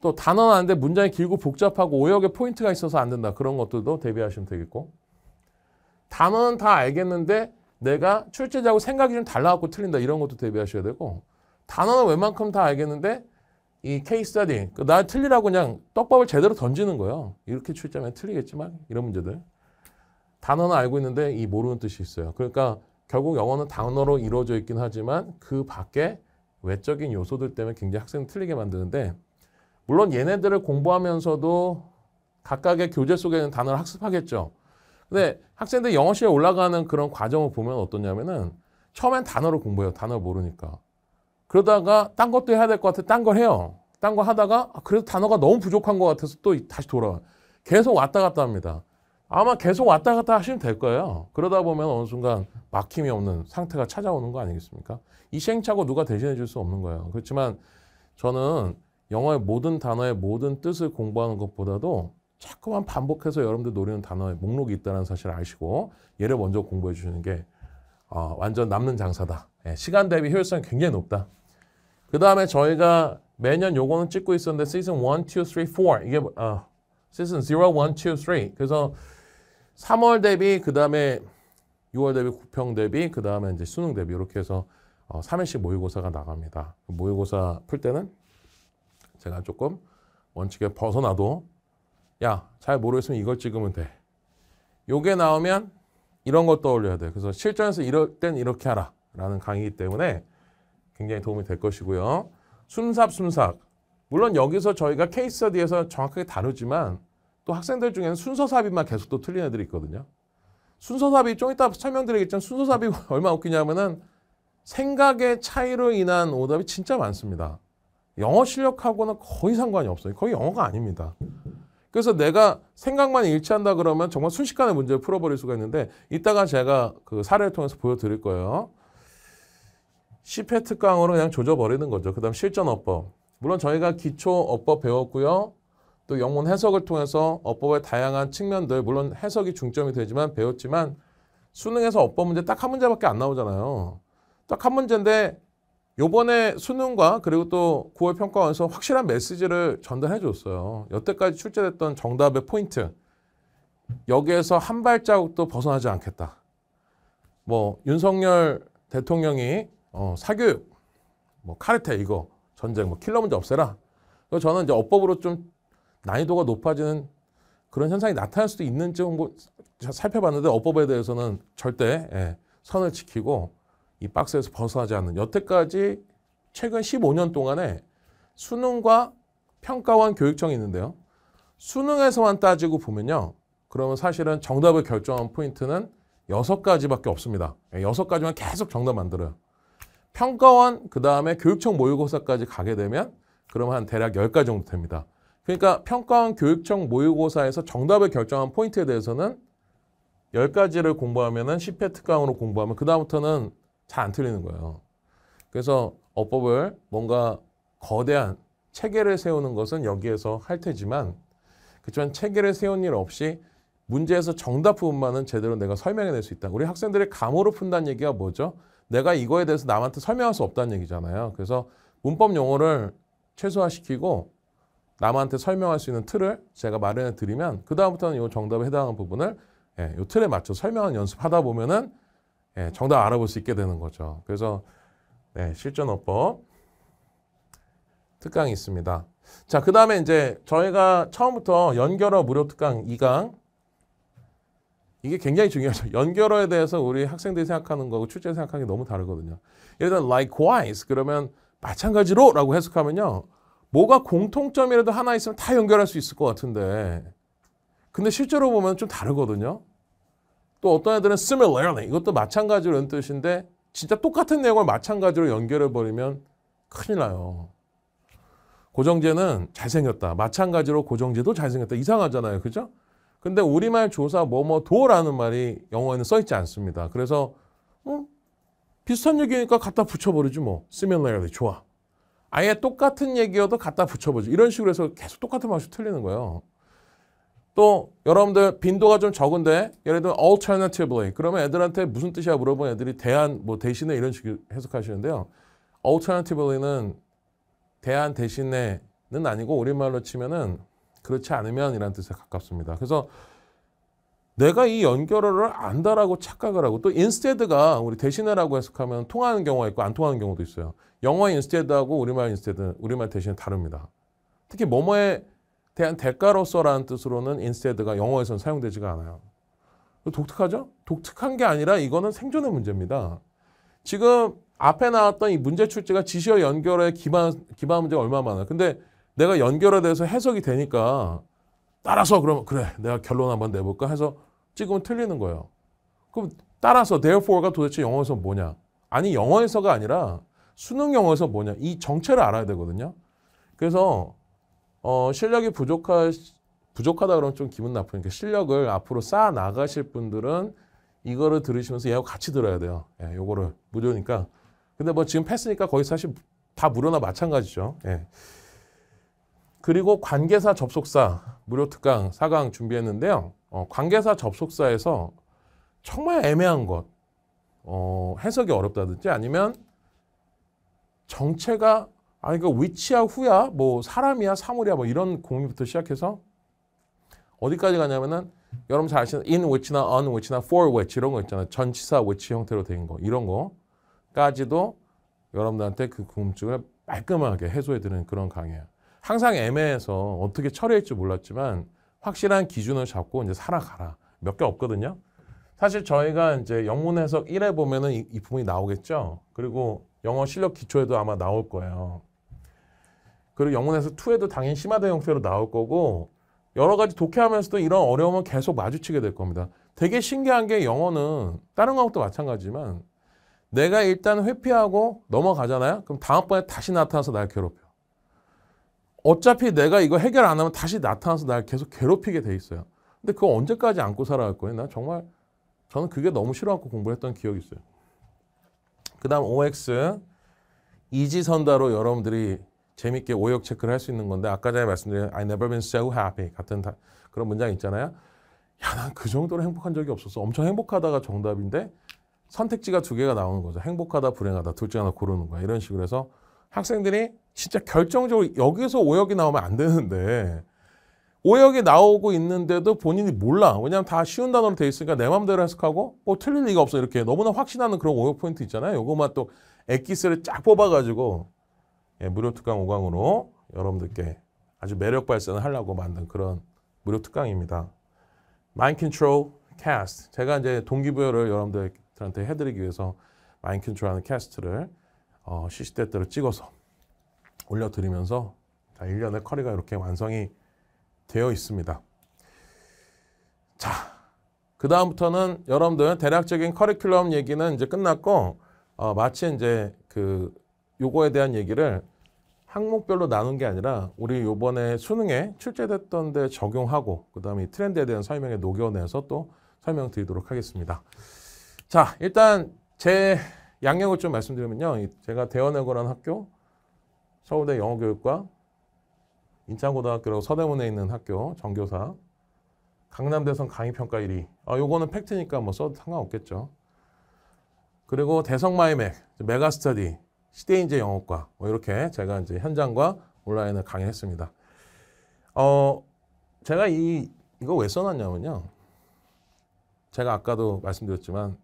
Speaker 1: 또 단어는 아는데 문장이 길고 복잡하고 오역에 포인트가 있어서 안 된다. 그런 것들도 대비하시면 되겠고 단어는 다 알겠는데 내가 출제자하고 생각이 좀 달라갖고 틀린다. 이런 것도 대비하셔야 되고 단어는 웬만큼 다 알겠는데 이 케이스 스터디, 그 나 틀리라고 그냥 떡밥을 제대로 던지는 거예요. 이렇게 출제하면 틀리겠지만 이런 문제들. 단어는 알고 있는데 이 모르는 뜻이 있어요. 그러니까 결국 영어는 단어로 이루어져 있긴 하지만 그 밖에 외적인 요소들 때문에 굉장히 학생을 틀리게 만드는데 물론 얘네들을 공부하면서도 각각의 교재 속에 있는 단어를 학습하겠죠. 근데 학생들 영어실에 올라가는 그런 과정을 보면 어떠냐면은 처음엔 단어를 공부해요. 단어 모르니까. 그러다가 딴 것도 해야 될 것 같아. 딴 걸 해요. 딴 거 하다가 아, 그래서 단어가 너무 부족한 것 같아서 또 다시 돌아와. 계속 왔다 갔다 합니다. 아마 계속 왔다 갔다 하시면 될 거예요. 그러다 보면 어느 순간 막힘이 없는 상태가 찾아오는 거 아니겠습니까? 이 시행착오 누가 대신해 줄 수 없는 거예요. 그렇지만 저는 영어의 모든 단어의 모든 뜻을 공부하는 것보다도 자꾸만 반복해서 여러분들 노리는 단어의 목록이 있다는 사실을 아시고 얘를 먼저 공부해 주시는 게 어, 완전 남는 장사다. 예, 시간 대비 효율성이 굉장히 높다. 그 다음에 저희가 매년 요거는 찍고 있었는데 시즌 1, 2, 3, 4 이게 어, 시즌 0, 1, 2, 3 그래서 3월 대비 그다음에 6월 대비 9평 대비 그다음에 이제 수능 대비 이렇게 해서 어, 3회씩 모의고사가 나갑니다. 모의고사 풀 때는 제가 조금 원칙에 벗어나도 야, 잘 모르겠으면 이걸 찍으면 돼. 요게 나오면 이런 것도올려야 돼. 그래서 실전에서 이럴 땐 이렇게 하라 라는 강의이기 때문에 굉장히 도움이 될 것이고요. 숨삽숨삭. 물론 여기서 저희가 케이스 스터디에서 정확하게 다루지만 또 학생들 중에는 순서 삽입만 계속 또 틀린 애들이 있거든요. 순서 삽입 좀 이따 설명드리겠지만 순서 삽입 얼마나 웃기냐면은 생각의 차이로 인한 오답이 진짜 많습니다. 영어 실력하고는 거의 상관이 없어요. 거의 영어가 아닙니다. 그래서 내가 생각만 일치한다 그러면 정말 순식간에 문제를 풀어버릴 수가 있는데 이따가 제가 그 사례를 통해서 보여드릴 거예요. 10회 특 강으로 그냥 조져버리는 거죠. 그 다음 실전어법. 물론 저희가 기초어법 배웠고요. 또 영문 해석을 통해서 어법의 다양한 측면들 물론 해석이 중점이 되지만 배웠지만 수능에서 어법 문제 딱 한 문제밖에 안 나오잖아요. 딱 한 문제인데 요번에 수능과 그리고 또 9월 평가원에서 확실한 메시지를 전달해 줬어요. 여태까지 출제됐던 정답의 포인트 여기에서 한 발자국도 벗어나지 않겠다. 뭐 윤석열 대통령이 어, 사교육, 뭐 카르테 이거 전쟁, 뭐 킬러 문제 없애라. 저는 이제 어법으로 좀 난이도가 높아지는 그런 현상이 나타날 수도 있는 정도 살펴봤는데 어법에 대해서는 절대 예, 선을 지키고 이 박스에서 벗어나지 않는 여태까지 최근 15년 동안에 수능과 평가원 교육청이 있는데요. 수능에서만 따지고 보면요. 그러면 사실은 정답을 결정한 포인트는 6 가지밖에 없습니다. 6 예, 가지만 계속 정답 만들어요. 평가원, 그 다음에 교육청 모의고사까지 가게 되면 그러면 한 대략 1 0가지 정도 됩니다. 그러니까 평가원 교육청 모의고사에서 정답을 결정한 포인트에 대해서는 10가지를 공부하면 은 10회 특강으로 공부하면 그 다음부터는 잘 안 틀리는 거예요. 그래서 어법을 뭔가 거대한 체계를 세우는 것은 여기에서 할 테지만 그렇지만 체계를 세운 일 없이 문제에서 정답 부분만은 제대로 내가 설명해낼 수 있다. 우리 학생들이 감으로 푼다는 얘기가 뭐죠? 내가 이거에 대해서 남한테 설명할 수 없다는 얘기잖아요. 그래서 문법 용어를 최소화시키고 남한테 설명할 수 있는 틀을 제가 마련해 드리면 그 다음부터는 이 정답에 해당하는 부분을 예, 이 틀에 맞춰 설명하는 연습하다 보면은 예, 정답 알아볼 수 있게 되는 거죠. 그래서 네, 실전어법 특강이 있습니다. 자, 그 다음에 이제 저희가 처음부터 연결어 무료 특강 2강 이게 굉장히 중요하죠. 연결어에 대해서 우리 학생들이 생각하는 거고 출제 생각하는 게 너무 다르거든요. 일단 들어 likewise 그러면 마찬가지로 라고 해석하면요. 뭐가 공통점이라도 하나 있으면 다 연결할 수 있을 것 같은데 근데 실제로 보면 좀 다르거든요. 또 어떤 애들은 similarly 이것도 마찬가지로 이런 뜻인데 진짜 똑같은 내용을 마찬가지로 연결해버리면 큰일 나요. 고정제는 잘생겼다. 마찬가지로 고정제도 잘생겼다. 이상하잖아요. 그죠? 근데 우리말 조사 뭐뭐 도라는 말이 영어에는 써있지 않습니다. 그래서 어? 비슷한 얘기니까 갖다 붙여버리지 뭐. similarly 좋아. 아예 똑같은 얘기여도 갖다 붙여보죠. 이런 식으로 해서 계속 똑같은 방식 틀리는 거예요. 또 여러분들 빈도가 좀 적은데 예를 들면 alternatively 그러면 애들한테 무슨 뜻이야 물어보면 애들이 대안 뭐 대신에 이런 식으로 해석하시는데요. a l t e r n a t i v e l y 는 대안 대신에는 아니고 우리말로 치면은 그렇지 않으면 이란 뜻에 가깝습니다. 그래서 내가 이 연결어를 안다라고 착각을 하고 또 instead가 우리 대신에라고 해석하면 통하는 경우가 있고 안 통하는 경우도 있어요. 영어 instead하고 우리말 instead, 우리말 대신에 다릅니다. 특히 뭐뭐에 대한 대가로서라는 뜻으로는 instead가 영어에서는 사용되지가 않아요. 독특하죠? 독특한 게 아니라 이거는 생존의 문제입니다. 지금 앞에 나왔던 이 문제 출제가 지시어 연결어에 기반, 기반 문제가 얼마나 많아요. 근데 내가 연결에 대해서 해석이 되니까 따라서 그러면 그래 내가 결론 한번 내볼까 해서 찍으면 틀리는 거예요. 그럼 따라서 therefore가 도대체 영어에서 뭐냐? 아니 영어에서가 아니라 수능 영어에서 뭐냐? 이 정체를 알아야 되거든요. 그래서 어, 실력이 부족하 부족하다 그러면 좀 기분 나쁘니까 실력을 앞으로 쌓아 나가실 분들은 이거를 들으시면서 얘하고 같이 들어야 돼요. 예, 요거를 무료니까. 근데 뭐 지금 패스니까 거의 사실 다 무료나 마찬가지죠. 예. 그리고 관계사 접속사 무료 특강 4강 준비했는데요. 어, 관계사 접속사에서 정말 애매한 것, 어, 해석이 어렵다든지 아니면 정체가 아 이거 위치야 후야 뭐 사람이야 사물이야 뭐 이런 공유부터 시작해서 어디까지 가냐면은 여러분 잘 아시는 in which나 on which나 for which 이런 거 있잖아요. 전치사 which 형태로 된거 이런 거까지도 여러분들한테 그 궁금증을 깔끔하게 해소해드리는 그런 강의예요. 항상 애매해서 어떻게 처리할지 몰랐지만 확실한 기준을 잡고 이제 살아가라. 몇 개 없거든요. 사실 저희가 이제 영문 해석 1회 보면은 이, 이 부분이 나오겠죠. 그리고 영어 실력 기초에도 아마 나올 거예요. 그리고 영문 해석 2에도 당연히 심화된 형태로 나올 거고 여러 가지 독해하면서도 이런 어려움은 계속 마주치게 될 겁니다. 되게 신기한 게 영어는 다른 과목도 마찬가지지만 내가 일단 회피하고 넘어가잖아요. 그럼 다음번에 다시 나타나서 날 괴롭혀. 어차피 내가 이거 해결 안 하면 다시 나타나서 날 계속 괴롭히게 돼 있어요. 근데 그거 언제까지 안고 살아갈 거예요? 나 정말 저는 그게 너무 싫어하고공부 했던 기억이 있어요. 그 다음 OX 이지선다로 여러분들이 재밌게 오역 체크를 할 수 있는 건데 아까 전에 말씀드린 I never been so happy 같은 다, 그런 문장 있잖아요. 야, 난 그 정도로 행복한 적이 없었어. 엄청 행복하다가 정답인데 선택지가 두 개가 나오는 거죠. 행복하다, 불행하다. 둘 중 하나 고르는 거야. 이런 식으로 해서 학생들이 진짜 결정적으로 여기서 오역이 나오면 안 되는데 오역이 나오고 있는데도 본인이 몰라. 왜냐하면 다 쉬운 단어로 돼 있으니까 내 마음대로 해석하고 뭐 틀릴 리가 없어 이렇게 너무나 확신하는 그런 오역 포인트 있잖아요. 요것만또 엑기스를 쫙 뽑아가지고 예, 무료 특강 5강으로 여러분들께 아주 매력 발산을 하려고 만든 그런 무료 특강입니다. 마인 컨트롤 캐스트 제가 이제 동기부여를 여러분들한테 해드리기 위해서 마인 컨트롤하는 캐스트를 어, 시시때때로 찍어서 올려드리면서 자, 1년의 커리가 이렇게 완성이 되어 있습니다. 자, 그 다음부터는 여러분들 대략적인 커리큘럼 얘기는 이제 끝났고 어, 마치 이제 그 요거에 대한 얘기를 항목별로 나눈 게 아니라 우리 요번에 수능에 출제됐던 데 적용하고 그다음에 이 트렌드에 대한 설명에 녹여내서 또 설명드리도록 하겠습니다. 자, 일단 제 양력을 좀 말씀드리면요. 제가 대원외고라는 학교 서울대 영어교육과 인천고등학교로 서대문에 있는 학교 전교사 강남대선 강의평가 1위 아, 요거는 팩트니까 뭐 써도 상관없겠죠 그리고 대성마이맥 메가스터디 시대인재 영어과 뭐 이렇게 제가 이제 현장과 온라인을 강의했습니다 어 제가 이 이거 왜 써놨냐면요 제가 아까도 말씀드렸지만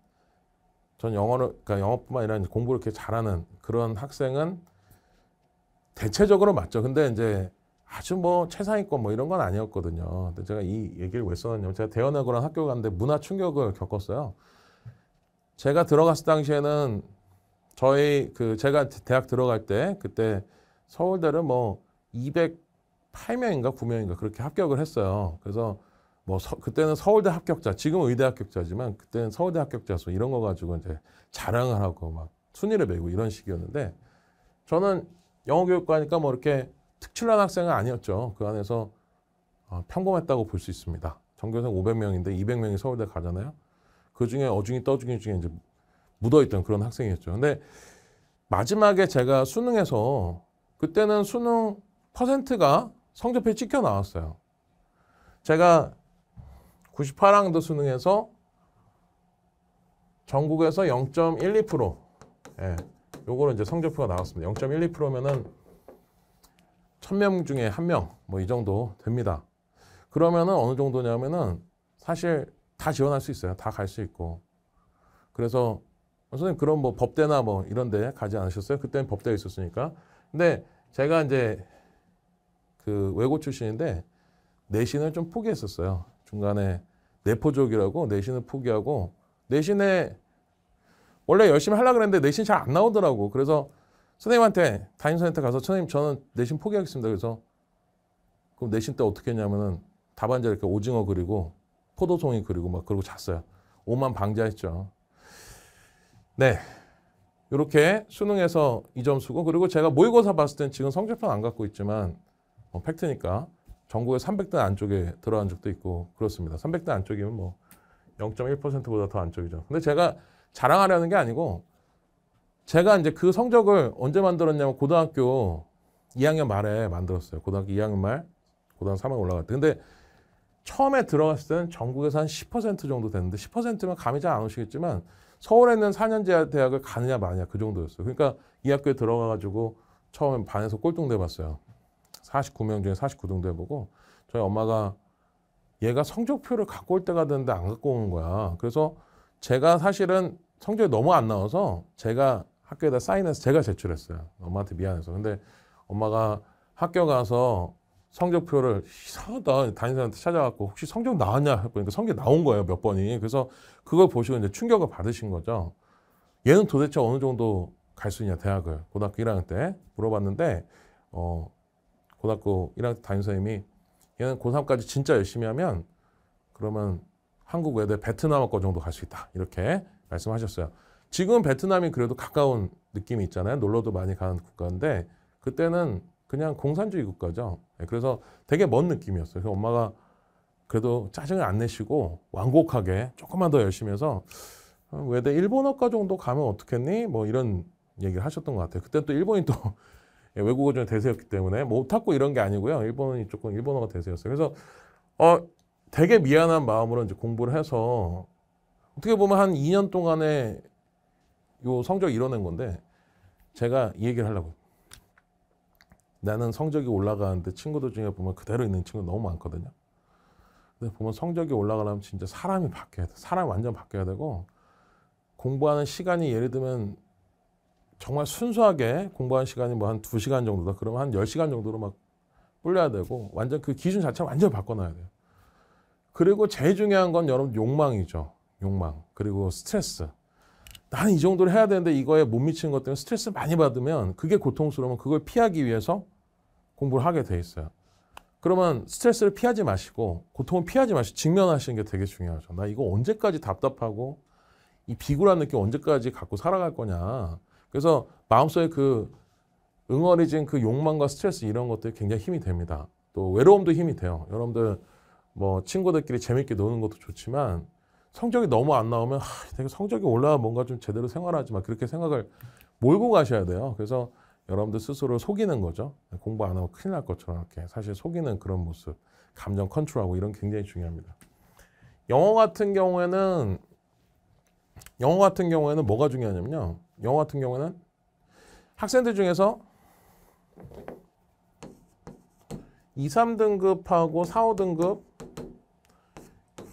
Speaker 1: 전 영어를 그러니까 영어뿐만 아니라 공부를 이렇게 잘하는 그런 학생은 대체적으로 맞죠. 근데 이제 아주 뭐 최상위권 뭐 이런 건 아니었거든요. 근데 제가 이 얘기를 왜 써놨냐면 제가 대연학원랑 학교 갔는데 문화 충격을 겪었어요. 제가 들어갔을 당시에는 저희 그 제가 대학 들어갈 때 그때 서울대를 뭐 208명인가 9명인가 그렇게 합격을 했어요. 그래서 뭐 서, 그때는 서울대 합격자, 지금 의대 합격자지만 그때는 서울대 합격자 수 이런 거 가지고 이제 자랑을 하고 막 순위를 매고 이런 식이었는데 저는 영어 교육과니까 뭐 이렇게 특출난 학생은 아니었죠. 그 안에서 어, 평범했다고 볼 수 있습니다. 전교생 500명인데 200명이 서울대 가잖아요. 그 중에 어중이 떠중이 중에 이제 묻어있던 그런 학생이었죠. 근데 마지막에 제가 수능에서 그때는 수능 퍼센트가 성적표에 찍혀 나왔어요. 제가 98학년도 수능에서 전국에서 0.12% 예, 요거는 이제 성적표가 나왔습니다. 0.12%면은 1000명 중에 1명 뭐 이 정도 됩니다. 그러면은 어느 정도냐면은 사실 다 지원할 수 있어요. 다 갈 수 있고. 그래서 선생님 그럼 뭐 법대나 뭐 이런 데 가지 않으셨어요? 그때는 법대가 있었으니까. 근데 제가 이제 그 외고 출신인데 내신을 좀 포기했었어요. 중간에 내포족이라고 내신을 포기하고 내신에 원래 열심히 하려고 그랬는데 내신 잘 안 나오더라고. 그래서 선생님한테 담임선생님한테 가서 선생님 저는 내신 포기하겠습니다. 그래서 그럼 내신 때 어떻게 했냐면은 답안지에 이렇게 오징어 그리고 포도송이 그리고 막 그러고 잤어요. 오만 방자했죠. 네. 이렇게 수능에서 이 점수고 그리고 제가 모의고사 봤을 땐 지금 성적표는 안 갖고 있지만 뭐 팩트니까 전국에 300등 안쪽에 들어간 적도 있고 그렇습니다. 300등 안쪽이면 뭐 0.1%보다 더 안쪽이죠. 근데 제가 자랑하려는 게 아니고 제가 이제 그 성적을 언제 만들었냐면 고등학교 2학년 말에 만들었어요. 고등학교 2학년 말, 고등학교 3학년 올라갈 때. 근데 처음에 들어갔을 때는 전국에서 한 10% 정도 됐는데 10%면 감이 잘 안 오시겠지만 서울에 있는 4년제 대학을 가느냐 마느냐 그 정도였어요. 그러니까 이 학교에 들어가가지고 처음엔 반에서 꼴등 돼봤어요. 49명 중에 49등 돼보고 저희 엄마가 얘가 성적표를 갖고 올 때가 됐는데 안 갖고 오는 거야. 그래서 제가 사실은 성적이 너무 안 나와서 제가 학교에다 사인해서 제가 제출했어요. 엄마한테 미안해서. 근데 엄마가 학교 가서 성적표를 이상하다 담임선한테 생님 찾아갖고 혹시 성적 나왔냐 했보니까 성적 나온 거예요 몇 번이 그래서 그걸 보시고 이제 충격을 받으신 거죠 얘는 도대체 어느 정도 갈 수 있냐 대학을 고등학교 1학년 때 물어봤는데 어 고등학교 1학년 때 담임선생님이 얘는 고3까지 진짜 열심히 하면 그러면 한국 외대 베트남 학과 정도 갈 수 있다 이렇게 말씀하셨어요. 지금 베트남이 그래도 가까운 느낌이 있잖아요. 놀러도 많이 가는 국가인데 그때는 그냥 공산주의 국가죠. 예, 그래서 되게 먼 느낌이었어요. 그래서 엄마가 그래도 짜증을 안 내시고 완곡하게 조금만 더 열심히 해서 외대 어, 일본어과 정도 가면 어떻겠니? 뭐 이런 얘기를 하셨던 것 같아요. 그때 또 일본이 또 예, 외국어 중에 대세였기 때문에 못오고 뭐 이런 게 아니고요. 일본이 조금 일본어가 대세였어요. 그래서 어 되게 미안한 마음으로 이제 공부를 해서 어떻게 보면 한 2년 동안에 요 성적 이뤄낸 건데 제가 이 얘기를 하려고 나는 성적이 올라가는데 친구들 중에 보면 그대로 있는 친구 너무 많거든요. 근데 보면 성적이 올라가려면 진짜 사람이 바뀌어야 돼. 사람 완전 바뀌어야 되고 공부하는 시간이 예를 들면 정말 순수하게 공부하는 시간이 뭐 한 두시간 정도다. 그러면 한 열시간 정도로 막뿔려야 되고 완전 그 기준 자체를 완전 바꿔놔야 돼요. 그리고 제일 중요한 건 여러분 욕망이죠. 욕망, 그리고 스트레스. 나는 이 정도를 해야 되는데 이거에 못 미치는 것 때문에 스트레스 많이 받으면 그게 고통스러우면 그걸 피하기 위해서 공부를 하게 돼 있어요. 그러면 스트레스를 피하지 마시고 고통을 피하지 마시고 직면하시는 게 되게 중요하죠. 나 이거 언제까지 답답하고 이 비굴한 느낌 언제까지 갖고 살아갈 거냐. 그래서 마음속에 그 응어리진 그 욕망과 스트레스 이런 것들이 굉장히 힘이 됩니다. 또 외로움도 힘이 돼요. 여러분들 뭐 친구들끼리 재밌게 노는 것도 좋지만 성적이 너무 안 나오면 하, 되게 성적이 올라와 뭔가 좀 제대로 생활하지 마 그렇게 생각을 몰고 가셔야 돼요. 그래서 여러분들 스스로 속이는 거죠. 공부 안 하고 큰일 날 것처럼 이렇게 사실 속이는 그런 모습, 감정 컨트롤하고 이런 굉장히 중요합니다. 영어 같은 경우에는 영어 같은 경우에는 뭐가 중요하냐면요. 영어 같은 경우에는 학생들 중에서 2, 3등급하고 4, 5등급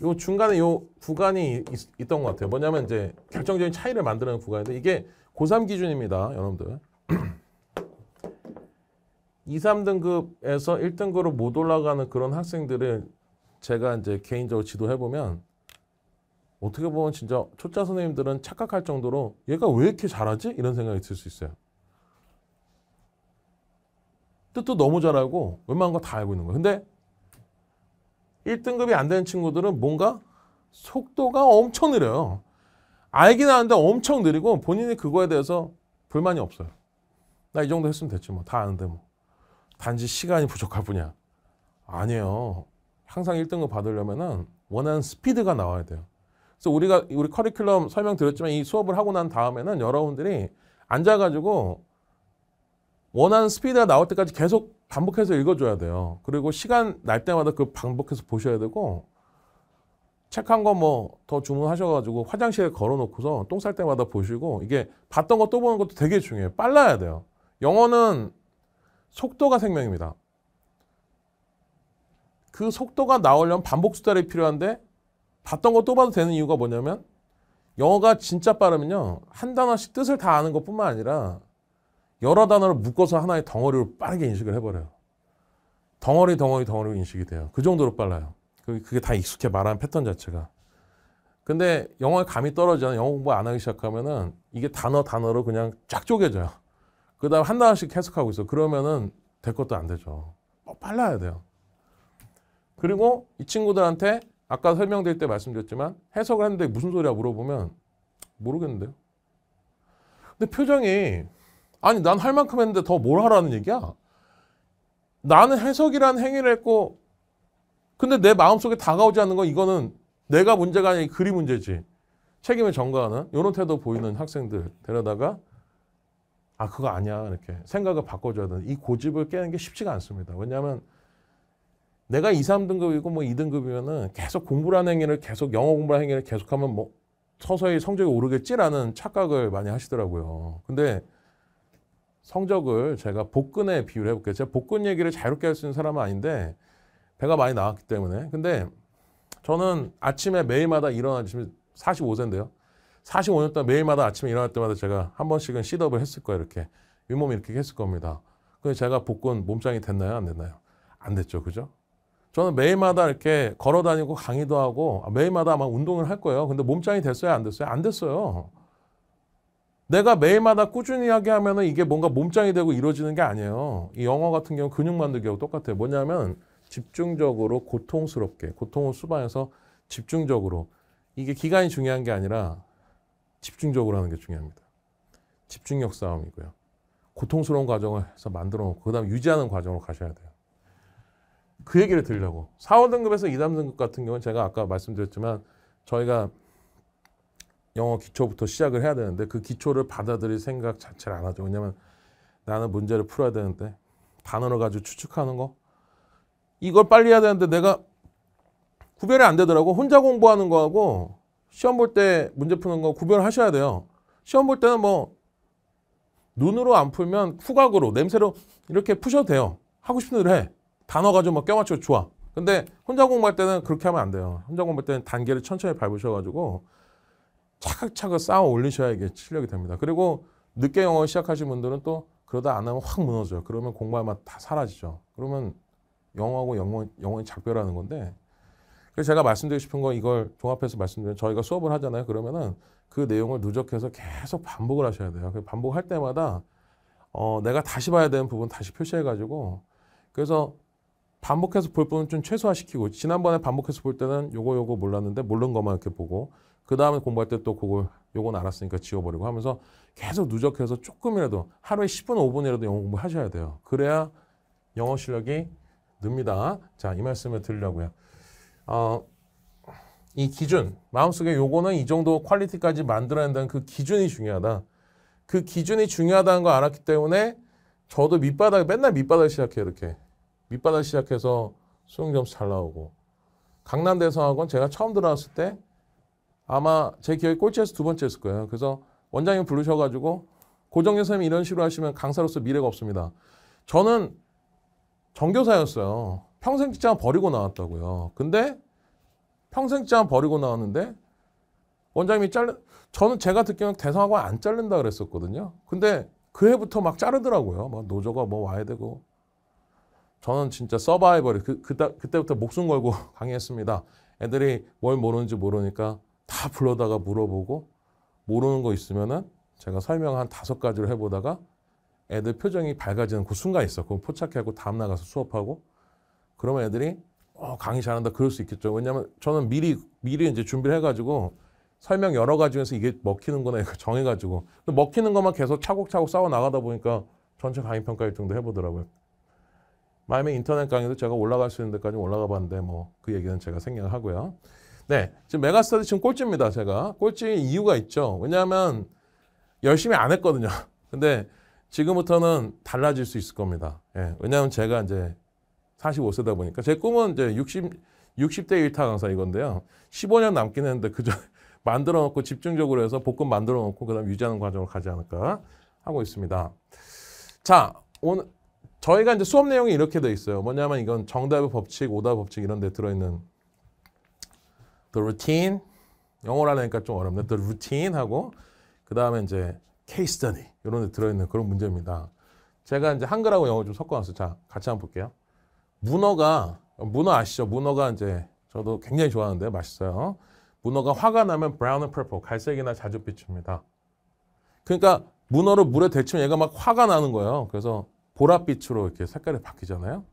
Speaker 1: 요 중간에 요 구간이 있, 던것 같아요. 뭐냐면 이제 결정적인 차이를 만드는 구간인데 이게 고3 기준입니다. 여러분들. 2, 3등급에서 1등급으로 못 올라가는 그런 학생들을 제가 이제 개인적으로 지도해보면 어떻게 보면 진짜 초짜 선생님들은 착각할 정도로 얘가 왜 이렇게 잘하지? 이런 생각이 들 수 있어요. 뜻도 너무 잘하고 웬만한 거 다 알고 있는 거예요. 근데 1등급이 안 되는 친구들은 뭔가 속도가 엄청 느려요. 알긴 하는데 엄청 느리고 본인이 그거에 대해서 불만이 없어요. 나 이 정도 했으면 됐지 뭐. 다 아는데 뭐. 단지 시간이 부족할 뿐이야. 아니에요. 항상 1등급 받으려면은 원하는 스피드가 나와야 돼요. 그래서 우리가 우리 커리큘럼 설명드렸지만 이 수업을 하고 난 다음에는 여러분들이 앉아가지고 원하는 스피드가 나올 때까지 계속 반복해서 읽어줘야 돼요. 그리고 시간 날 때마다 그 반복해서 보셔야 되고 책 한 거 뭐 더 주문하셔가지고 화장실에 걸어놓고서 똥쌀 때마다 보시고 이게 봤던 거 또 보는 것도 되게 중요해요. 빨라야 돼요. 영어는 속도가 생명입니다. 그 속도가 나오려면 반복 수달이 필요한데 봤던 거 또 봐도 되는 이유가 뭐냐면 영어가 진짜 빠르면요. 한 단어씩 뜻을 다 아는 것뿐만 아니라 여러 단어를 묶어서 하나의 덩어리로 빠르게 인식을 해버려요. 덩어리, 덩어리, 덩어리로 인식이 돼요. 그 정도로 빨라요. 그, 그게 다 익숙해 말하는 패턴 자체가. 근데 영어에 감이 떨어지잖아요. 영어 공부 안 하기 시작하면은 이게 단어 단어로 그냥 쫙 쪼개져요. 그 다음 한 단어씩 해석하고 있어. 그러면은 될 것도 안 되죠. 뭐 빨라야 돼요. 그리고 이 친구들한테 아까 설명될때 말씀드렸지만 해석을 하는데 무슨 소리야 물어보면 모르겠는데요. 근데 표정이 아니 난 할 만큼 했는데 더 뭘 하라는 얘기야? 나는 해석이라는 행위를 했고 근데 내 마음속에 다가오지 않는 건 이거는 내가 문제가 아니라 그리 문제지. 책임을 전가하는 이런 태도 보이는 학생들 데려다가 아 그거 아니야 이렇게 생각을 바꿔줘야 되는 이 고집을 깨는 게 쉽지가 않습니다. 왜냐하면 내가 2, 3등급이고 뭐 2등급이면은 계속 공부라는 행위를 계속 영어 공부라는 행위를 계속하면 뭐 서서히 성적이 오르겠지라는 착각을 많이 하시더라고요. 근데 성적을 제가 복근에 비유를 해볼게요. 제가 복근 얘기를 자유롭게 할 수 있는 사람은 아닌데 배가 많이 나왔기 때문에. 근데 저는 아침에 매일마다 일어나시면 45세인데요. 45년 동안 매일마다 아침에 일어날 때마다 제가 한 번씩은 시업을 했을 거예요. 이렇게. 윗몸 이렇게 했을 겁니다. 그래 제가 복근 몸짱이 됐나요? 안 됐나요? 안 됐죠. 그죠? 저는 매일마다 이렇게 걸어 다니고 강의도 하고 아, 매일마다 아마 운동을 할 거예요. 근데 몸짱이 됐어요? 안 됐어요? 안 됐어요. 내가 매일마다 꾸준히 하게 하면 은 이게 뭔가 몸짱이 되고 이루어지는 게 아니에요. 이 영어 같은 경우 근육 만들기하고 똑같아요. 뭐냐면 집중적으로 고통스럽게 고통을 수반해서 집중적으로 이게 기간이 중요한 게 아니라 집중적으로 하는 게 중요합니다. 집중력 싸움이고요. 고통스러운 과정을 해서 만들어 놓고 그 다음 유지하는 과정으로 가셔야 돼요. 그 얘기를 들려고 4, 5등급에서 2, 3등급 같은 경우는 제가 아까 말씀드렸지만 저희가 영어 기초부터 시작을 해야 되는데 그 기초를 받아들일 생각 자체를 안 하죠. 왜냐면 나는 문제를 풀어야 되는데 단어를 가지고 추측하는 거 이걸 빨리 해야 되는데 내가 구별이 안 되더라고. 혼자 공부하는 거하고 시험 볼 때 문제 푸는 거 구별하셔야 돼요. 시험 볼 때는 뭐 눈으로 안 풀면 후각으로 냄새로 이렇게 푸셔도 돼요. 하고 싶은 대로 해. 단어 가지고 막 껴맞춰 좋아. 근데 혼자 공부할 때는 그렇게 하면 안 돼요. 혼자 공부할 때는 단계를 천천히 밟으셔가지고 차근차근 쌓아 올리셔야 이게 실력이 됩니다. 그리고 늦게 영어 시작하신 분들은 또 그러다 안 하면 확 무너져요. 그러면 공부할 맛 다 사라지죠. 그러면 영어하고 영어, 영어의 작별하는 건데 그래서 제가 말씀드리고 싶은 건 이걸 종합해서 말씀드리면 저희가 수업을 하잖아요. 그러면은 그 내용을 누적해서 계속 반복을 하셔야 돼요. 그 반복할 때마다 어, 내가 다시 봐야 되는 부분 다시 표시해가지고 그래서 반복해서 볼 부분 좀 최소화시키고 지난번에 반복해서 볼 때는 요거 요거 몰랐는데 모르는 것만 이렇게 보고 그 다음에 공부할 때 또 그걸 요건 알았으니까 지워버리고 하면서 계속 누적해서 조금이라도 하루에 10분, 5분이라도 영어 공부하셔야 돼요. 그래야 영어 실력이 늡니다. 자, 이 말씀을 드리려고요. 어, 이 기준, 마음속에 요거는 이 정도 퀄리티까지 만들어낸다는 그 기준이 중요하다. 그 기준이 중요하다는 걸 알았기 때문에 저도 밑바닥, 맨날 밑바닥 시작해 이렇게. 밑바닥 시작해서 수능 점수 잘 나오고 강남대성학원 제가 처음 들어왔을 때 아마 제 기억에 꼴찌에서 두 번째였을 거예요. 그래서 원장님 부르셔가지고 고정교 선생님 이런 식으로 하시면 강사로서 미래가 없습니다. 저는 정교사였어요. 평생 직장 버리고 나왔다고요. 근데 평생 직장 버리고 나왔는데 원장님이 잘르 저는 제가 듣기로는 대상하고 안 자른다 그랬었거든요. 근데 그 해부터 막 자르더라고요. 막 노조가 뭐 와야 되고 저는 진짜 서바이벌이 그, 그 그때부터 목숨 걸고 강의했습니다. 애들이 뭘 모르는지 모르니까 다 불러다가 물어보고 모르는 거 있으면은 제가 설명 한 다섯 가지를 해보다가 애들 표정이 밝아지는 그 순간 있어. 그럼 포착하고 다음 나가서 수업하고 그러면 애들이 어, 강의 잘한다 그럴 수 있겠죠. 왜냐면 저는 미리 미리 이제 준비를 해가지고 설명 여러 가지 중에서 이게 먹히는구나 정해가지고 먹히는 것만 계속 차곡차곡 쌓아 나가다 보니까 전체 강의 평가 일정도 해보더라고요. 마음의 인터넷 강의도 제가 올라갈 수 있는 데까지 올라가 봤는데 뭐 그 얘기는 제가 생략하고요. 네. 지금 메가스터디 지금 꼴찌입니다. 제가. 꼴찌인 이유가 있죠. 왜냐하면 열심히 안 했거든요. 근데 지금부터는 달라질 수 있을 겁니다. 예. 왜냐하면 제가 이제 45세다 보니까 제 꿈은 이제 60, 60대 1타 강사 이건데요. 15년 남긴 했는데 그저 만들어 놓고 집중적으로 해서 복근 만들어 놓고 그다음 유지하는 과정을 가지 않을까 하고 있습니다. 자, 오늘 저희가 이제 수업 내용이 이렇게 돼 있어요. 뭐냐면 이건 정답의 법칙, 오답 법칙 이런 데 들어 있는 the routine 영어로 하려니까 좀 어렵네. the routine 하고 그 다음에 이제 case study 이런 데 들어있는 그런 문제입니다. 제가 이제 한글하고 영어 좀 섞어놨어요. 자, 같이 한번 볼게요. 문어가 문어 아시죠? 문어가 이제 저도 굉장히 좋아하는데 맛있어요. 문어가 화가 나면 brown and purple, 갈색이나 자줏빛입니다. 그러니까 문어를 물에 데치면 얘가 막 화가 나는 거예요. 그래서 보랏빛으로 이렇게 색깔이 바뀌잖아요.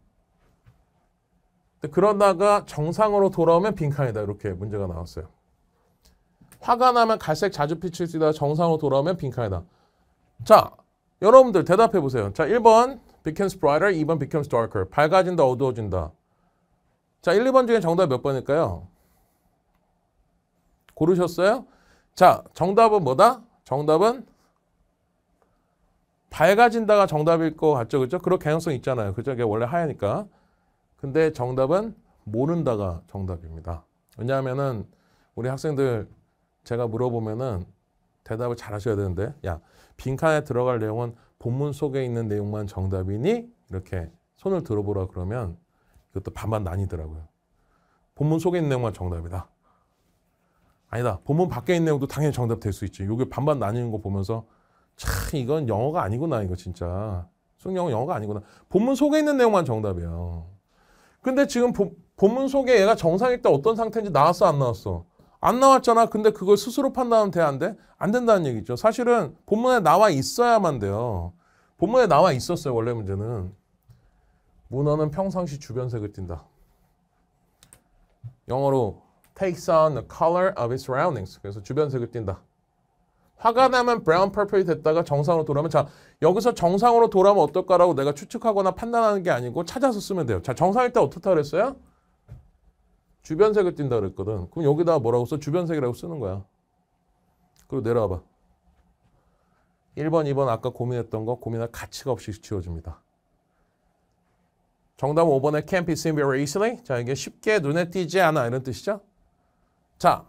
Speaker 1: 그러다가 정상으로 돌아오면 빈칸이다. 이렇게 문제가 나왔어요. 화가 나면 갈색 자주 빛수있다 정상으로 돌아오면 빈칸이다. 자, 여러분들 대답해 보세요. 자, 1번 becomes brighter, 2번 becomes darker. 밝아진다, 어두워진다. 자, 1, 2번 중에 정답 몇 번일까요? 고르셨어요? 자, 정답은 뭐다? 정답은 밝아진다가 정답일 것 같죠, 그죠? 렇 그럴 가능성 있잖아요, 그죠? 원래 하얘니까. 근데 정답은 모른다가 정답입니다. 왜냐하면은 우리 학생들 제가 물어보면은 대답을 잘 하셔야 되는데 야 빈칸에 들어갈 내용은 본문 속에 있는 내용만 정답이니 이렇게 손을 들어보라 그러면 이것도 반반 나뉘더라고요. 본문 속에 있는 내용만 정답이다. 아니다. 본문 밖에 있는 내용도 당연히 정답 될 수 있지. 이게 반반 나뉘는 거 보면서 참 이건 영어가 아니구나 이거 진짜. 숙영어 영어가 아니구나. 본문 속에 있는 내용만 정답이야 근데 지금 보, 본문 속에 얘가 정상일 때 어떤 상태인지 나왔어 안 나왔어? 안 나왔잖아. 근데 그걸 스스로 판단하면 돼 안 돼? 안 된다는 얘기죠. 사실은 본문에 나와 있어야만 돼요. 본문에 나와 있었어요. 원래 문제는. 문어는 평상시 주변색을 띈다. 영어로 takes on the color of its surroundings. 그래서 주변색을 띈다. 화가 나면 브라운 펄플이 됐다가 정상으로 돌아오면 자 여기서 정상으로 돌아오면 어떨까라고 내가 추측하거나 판단하는 게 아니고 찾아서 쓰면 돼요. 자 정상일 때 어떻다 그랬어요? 주변색을 띈다 그랬거든. 그럼 여기다 뭐라고 써? 주변색이라고 쓰는 거야. 그리고 내려와봐. 1번, 2번 아까 고민했던 거 고민할 가치가 없이 지워집니다. 정답 5번에 can't be seen very easily. 자, 이게 쉽게 눈에 띄지 않아 이런 뜻이죠. 자,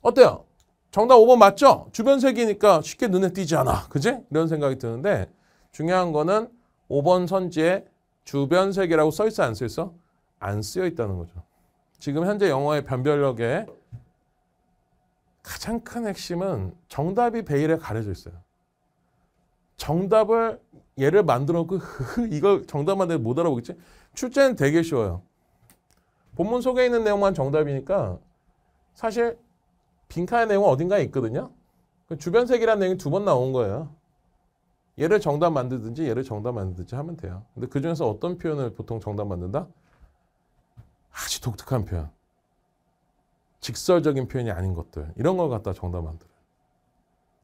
Speaker 1: 어때요? 정답 5번 맞죠? 주변색이니까 쉽게 눈에 띄지 않아. 그지? 이런 생각이 드는데 중요한 거는 5번 선지에 주변색이라고 써있어 안 써있어? 안 쓰여있다는 거죠. 지금 현재 영어의 변별력에 가장 큰 핵심은 정답이 베일에 가려져 있어요. 정답을 얘를 만들어 놓고 이걸 정답만 되면 못 알아보겠지? 출제는 되게 쉬워요. 본문 속에 있는 내용만 정답이니까 사실 빈칸의 내용은 어딘가에 있거든요. 그 주변 색이라는 내용이 두 번 나온 거예요. 얘를 정답 만들든지 얘를 정답 만들든지 하면 돼요. 근데 그 중에서 어떤 표현을 보통 정답 만든다? 아주 독특한 표현. 직설적인 표현이 아닌 것들. 이런 걸 갖다 정답 만들어요.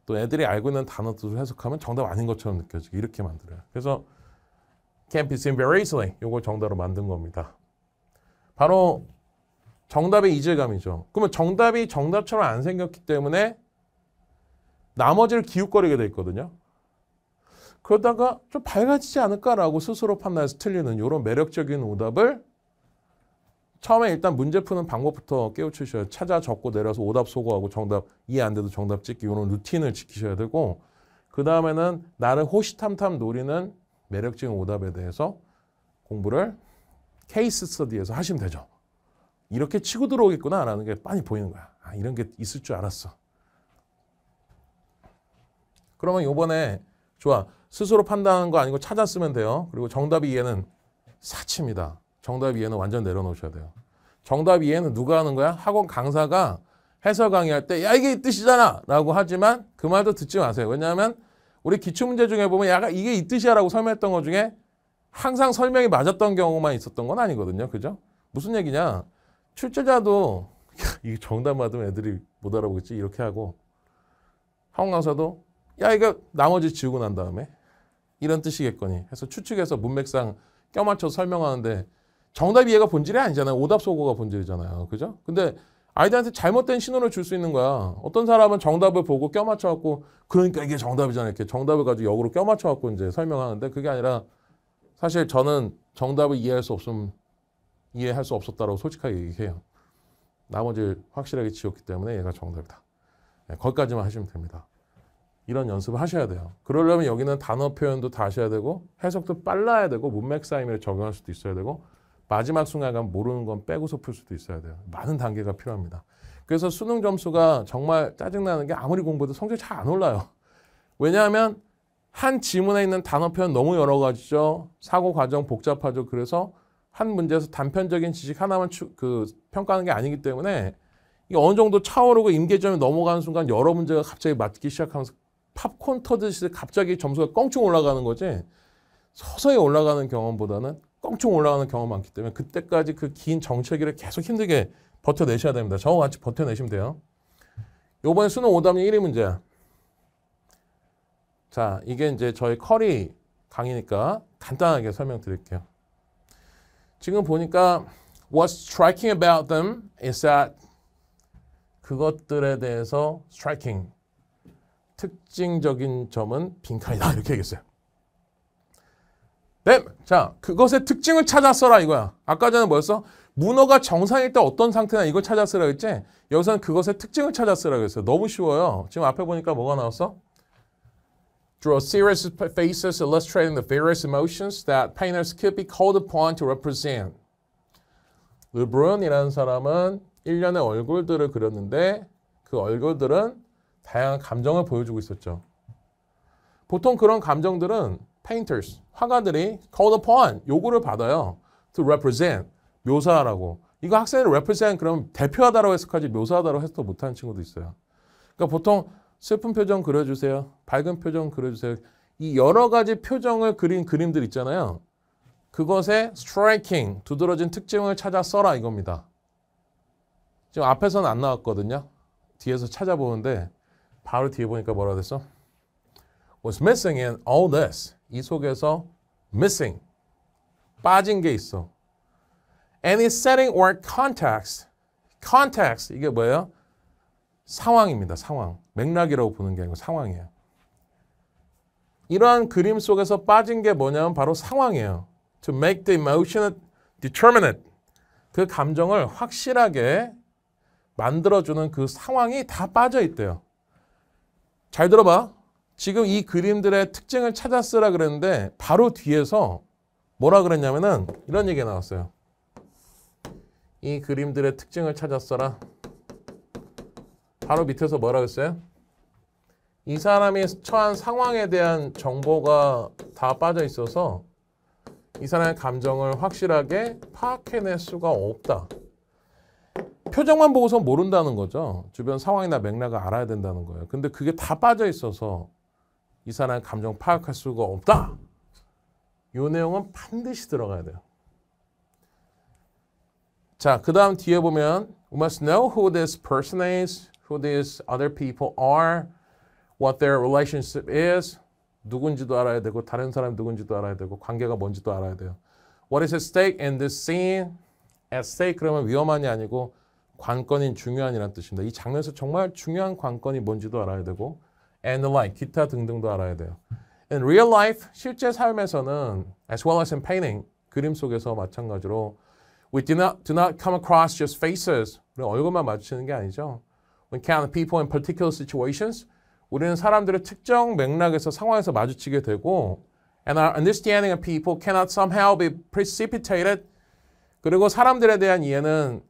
Speaker 1: 또 애들이 알고 있는 단어들을 해석하면 정답 아닌 것처럼 느껴지게 이렇게 만들어요. 그래서 can't be seen very easily. 요걸 정답으로 만든 겁니다. 바로 정답의 이질감이죠. 그러면 정답이 정답처럼 안 생겼기 때문에 나머지를 기웃거리게 돼 있거든요. 그러다가 좀 밝아지지 않을까라고 스스로 판단해서 틀리는 이런 매력적인 오답을 처음에 일단 문제 푸는 방법부터 깨우치셔야 찾아 적고 내려서 오답 소거하고 정답 이해 안 돼도 정답 찍기 이런 루틴을 지키셔야 되고 그 다음에는 나를 호시탐탐 노리는 매력적인 오답에 대해서 공부를 케이스 스터디에서 하시면 되죠. 이렇게 치고 들어오겠구나라는 게 빤히 보이는 거야. 아, 이런 게 있을 줄 알았어. 그러면 요번에 좋아. 스스로 판단한 거 아니고 찾았으면 돼요. 그리고 정답 이해는 사치입니다. 정답 이해는 완전 내려놓으셔야 돼요. 정답 이해는 누가 하는 거야? 학원 강사가 해설 강의할 때 야 이게 이 뜻이잖아 라고 하지만 그 말도 듣지 마세요. 왜냐하면 우리 기출문제 중에 보면 야, 간 이게 이 뜻이야 라고 설명했던 것 중에 항상 설명이 맞았던 경우만 있었던 건 아니거든요. 그죠? 무슨 얘기냐? 출제자도 이 정답 맞으면 애들이 못 알아보겠지 이렇게 하고 학원 강사도 야 이거 나머지 지우고 난 다음에 이런 뜻이겠거니 해서 추측해서 문맥상 껴맞춰 서 설명하는데 정답 이해가 본질이 아니잖아요. 오답 소고가 본질이잖아요. 그죠? 근데 아이들한테 잘못된 신호를 줄 수 있는 거야. 어떤 사람은 정답을 보고 껴맞춰 갖고 그러니까 이게 정답이잖아요. 이렇게 정답을 가지고 역으로 껴맞춰 갖고 이제 설명하는데 그게 아니라 사실 저는 정답을 이해할 수 없으면 이해할 수 없었다고 솔직하게 얘기해요. 나머지 확실하게 지웠기 때문에 얘가 정답이다. 네, 거기까지만 하시면 됩니다. 이런 연습을 하셔야 돼요. 그러려면 여기는 단어 표현도 다 하셔야 되고 해석도 빨라야 되고 문맥사이미를 적용할 수도 있어야 되고 마지막 순간에 모르는 건 빼고서 풀 수도 있어야 돼요. 많은 단계가 필요합니다. 그래서 수능 점수가 정말 짜증나는 게 아무리 공부해도 성적이 잘 안 올라요. 왜냐하면 한 지문에 있는 단어 표현 너무 여러 가지죠. 사고 과정 복잡하죠. 그래서 한 문제에서 단편적인 지식 하나만 추, 그 평가하는 게 아니기 때문에 이게 어느 정도 차오르고 임계점에 넘어가는 순간 여러 문제가 갑자기 맞기 시작하면서 팝콘 터듯이 갑자기 점수가 껑충 올라가는 거지 서서히 올라가는 경험보다는 껑충 올라가는 경험 많기 때문에 그때까지 그 긴 정체기를 계속 힘들게 버텨내셔야 됩니다. 저와 같이 버텨내시면 돼요. 요번에 수능 오답률 1위 문제야. 자, 이게 이제 저희 커리 강의니까 간단하게 설명드릴게요. 지금 보니까 what's striking about them is that 그것들에 대해서 striking 특징적인 점은 빈칸이다 이렇게 얘기했어요. 네, 자 그것의 특징을 찾아 써라 이거야. 아까 전에 뭐였어? 문어가 정상일 때 어떤 상태나 이걸 찾아 쓰라고 했지? 여기서는 그것의 특징을 찾아 쓰라고 했어요. 너무 쉬워요. 지금 앞에 보니까 뭐가 나왔어? Drosera's faces illustrating the various emotions that painters could be called upon to represent. 르브론이라는 사람은 일련의 얼굴들을 그렸는데 그 얼굴들은 다양한 감정을 보여주고 있었죠. 보통 그런 감정들은 painters, 화가들이 called upon, 요구를 받아요. to represent, 묘사하라고. 이거 학생이 represent 그럼 대표하다라고 해석하지 묘사하다라고 해석도 못하는 친구도 있어요. 그러니까 보통 슬픈 표정 그려주세요. 밝은 표정 그려주세요. 이 여러 가지 표정을 그린 그림들 있잖아요. 그것의 striking, 두드러진 특징을 찾아 써라 이겁니다. 지금 앞에서는 안 나왔거든요. 뒤에서 찾아보는데 바로 뒤에 보니까 뭐라 됐어? What's missing in all this? 이 속에서 missing, 빠진 게 있어. Any setting or context, context 이게 뭐예요? 상황입니다. 상황. 맥락이라고 보는 게 아니고 상황이에요. 이러한 그림 속에서 빠진 게 뭐냐면 바로 상황이에요. To make the emotion determinate. 그 감정을 확실하게 만들어주는 그 상황이 다 빠져 있대요. 잘 들어봐. 지금 이 그림들의 특징을 찾아 쓰라 그랬는데 바로 뒤에서 뭐라 그랬냐면은 이런 얘기가 나왔어요. 이 그림들의 특징을 찾아 써라. 바로 밑에서 뭐라고 했어요? 이 사람이 처한 상황에 대한 정보가 다 빠져 있어서 이 사람의 감정을 확실하게 파악해낼 수가 없다. 표정만 보고서 모른다는 거죠. 주변 상황이나 맥락을 알아야 된다는 거예요. 근데 그게 다 빠져 있어서 이 사람의 감정 파악할 수가 없다. 요 내용은 반드시 들어가야 돼요. 자, 그 다음 뒤에 보면 We must know who this person is. who these other people are, what their relationship is, 누군지도 알아야 되고 다른 사람 누군지도 알아야 되고 관계가 뭔지도 알아야 돼요. What is at stake in this scene? At stake 그러면 위험한이 아니고 관건인 중요한이란 뜻입니다. 이 장면에서 정말 중요한 관건이 뭔지도 알아야 되고 and the like 기타 등등도 알아야 돼요. In real life 실제 삶에서는 as well as in painting 그림 속에서 마찬가지로 we do not do not come across just faces 얼굴만 마주는게 아니죠. w e count people in particular situations, 우리는 사람들의 특정 맥락에서 상황에서 마주치게 되고 and our understanding of people cannot somehow be precipitated 그리고 사람들에 대한 이해는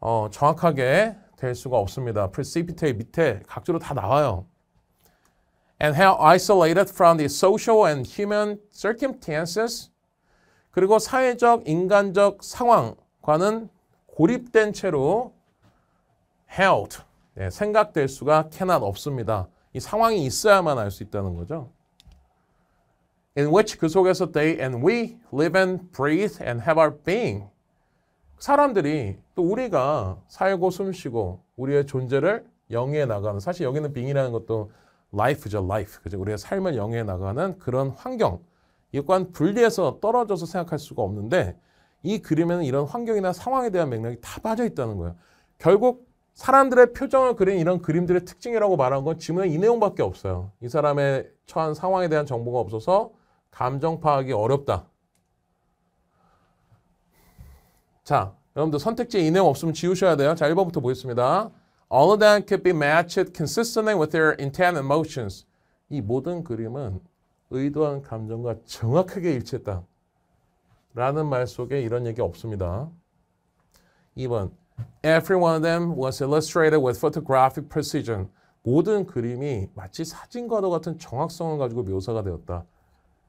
Speaker 1: 어, 정확하게 될 수가 없습니다. precipitate 밑에 각주로 다 나와요. and how isolated from the social and human circumstances 그리고 사회적 인간적 상황과는 고립된 채로 held 예, 생각될 수가 cannot 없습니다. 이 상황이 있어야만 알 수 있다는 거죠. In which 그 속에서 they and we live and breathe and have our being. 사람들이 또 우리가 살고 숨쉬고 우리의 존재를 영위해 나가는 사실 여기는 being이라는 것도 life죠, life. 그죠? 우리의 삶을 영위해 나가는 그런 환경. 이것과는 분리해서 떨어져서 생각할 수가 없는데 이 그림에는 이런 환경이나 상황에 대한 맥락이 다 빠져 있다는 거예요. 결국 사람들의 표정을 그린 이런 그림들의 특징이라고 말한 건 지문에 이 내용밖에 없어요. 이 사람의 처한 상황에 대한 정보가 없어서 감정 파악이 어렵다. 자, 여러분들 선택지 이 내용 없으면 지우셔야 돼요. 자, 1번부터 보겠습니다. All of them could be matched consistently with their intent and motions. 이 모든 그림은 의도한 감정과 정확하게 일치했다. 라는 말 속에 이런 얘기 없습니다. 2번. Every one of them was illustrated with photographic precision. 모든 그림이 마치 사진과도 같은 정확성을 가지고 묘사가 되었다.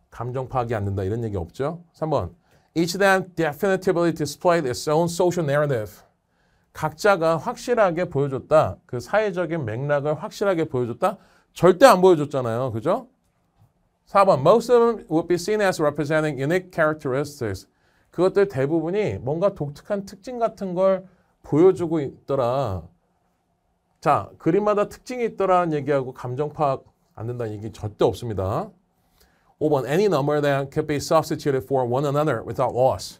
Speaker 1: 감정 파악이 안 된다 이런 얘기 없죠? 3번. Each them definitively displayed its own social narrative. 각자가 확실하게 보여줬다. 그 사회적인 맥락을 확실하게 보여줬다. 절대 안 보여줬잖아요. 그죠? 4번. Most of them would be seen as representing unique characteristics. 그것들 대부분이 뭔가 독특한 특징 같은 걸 보여주고 있더라. 자, 그림마다 특징이 있더라는 얘기하고 감정 파악 안 된다는 얘기 절대 없습니다. 5번 any number that could be substituted for one another without loss.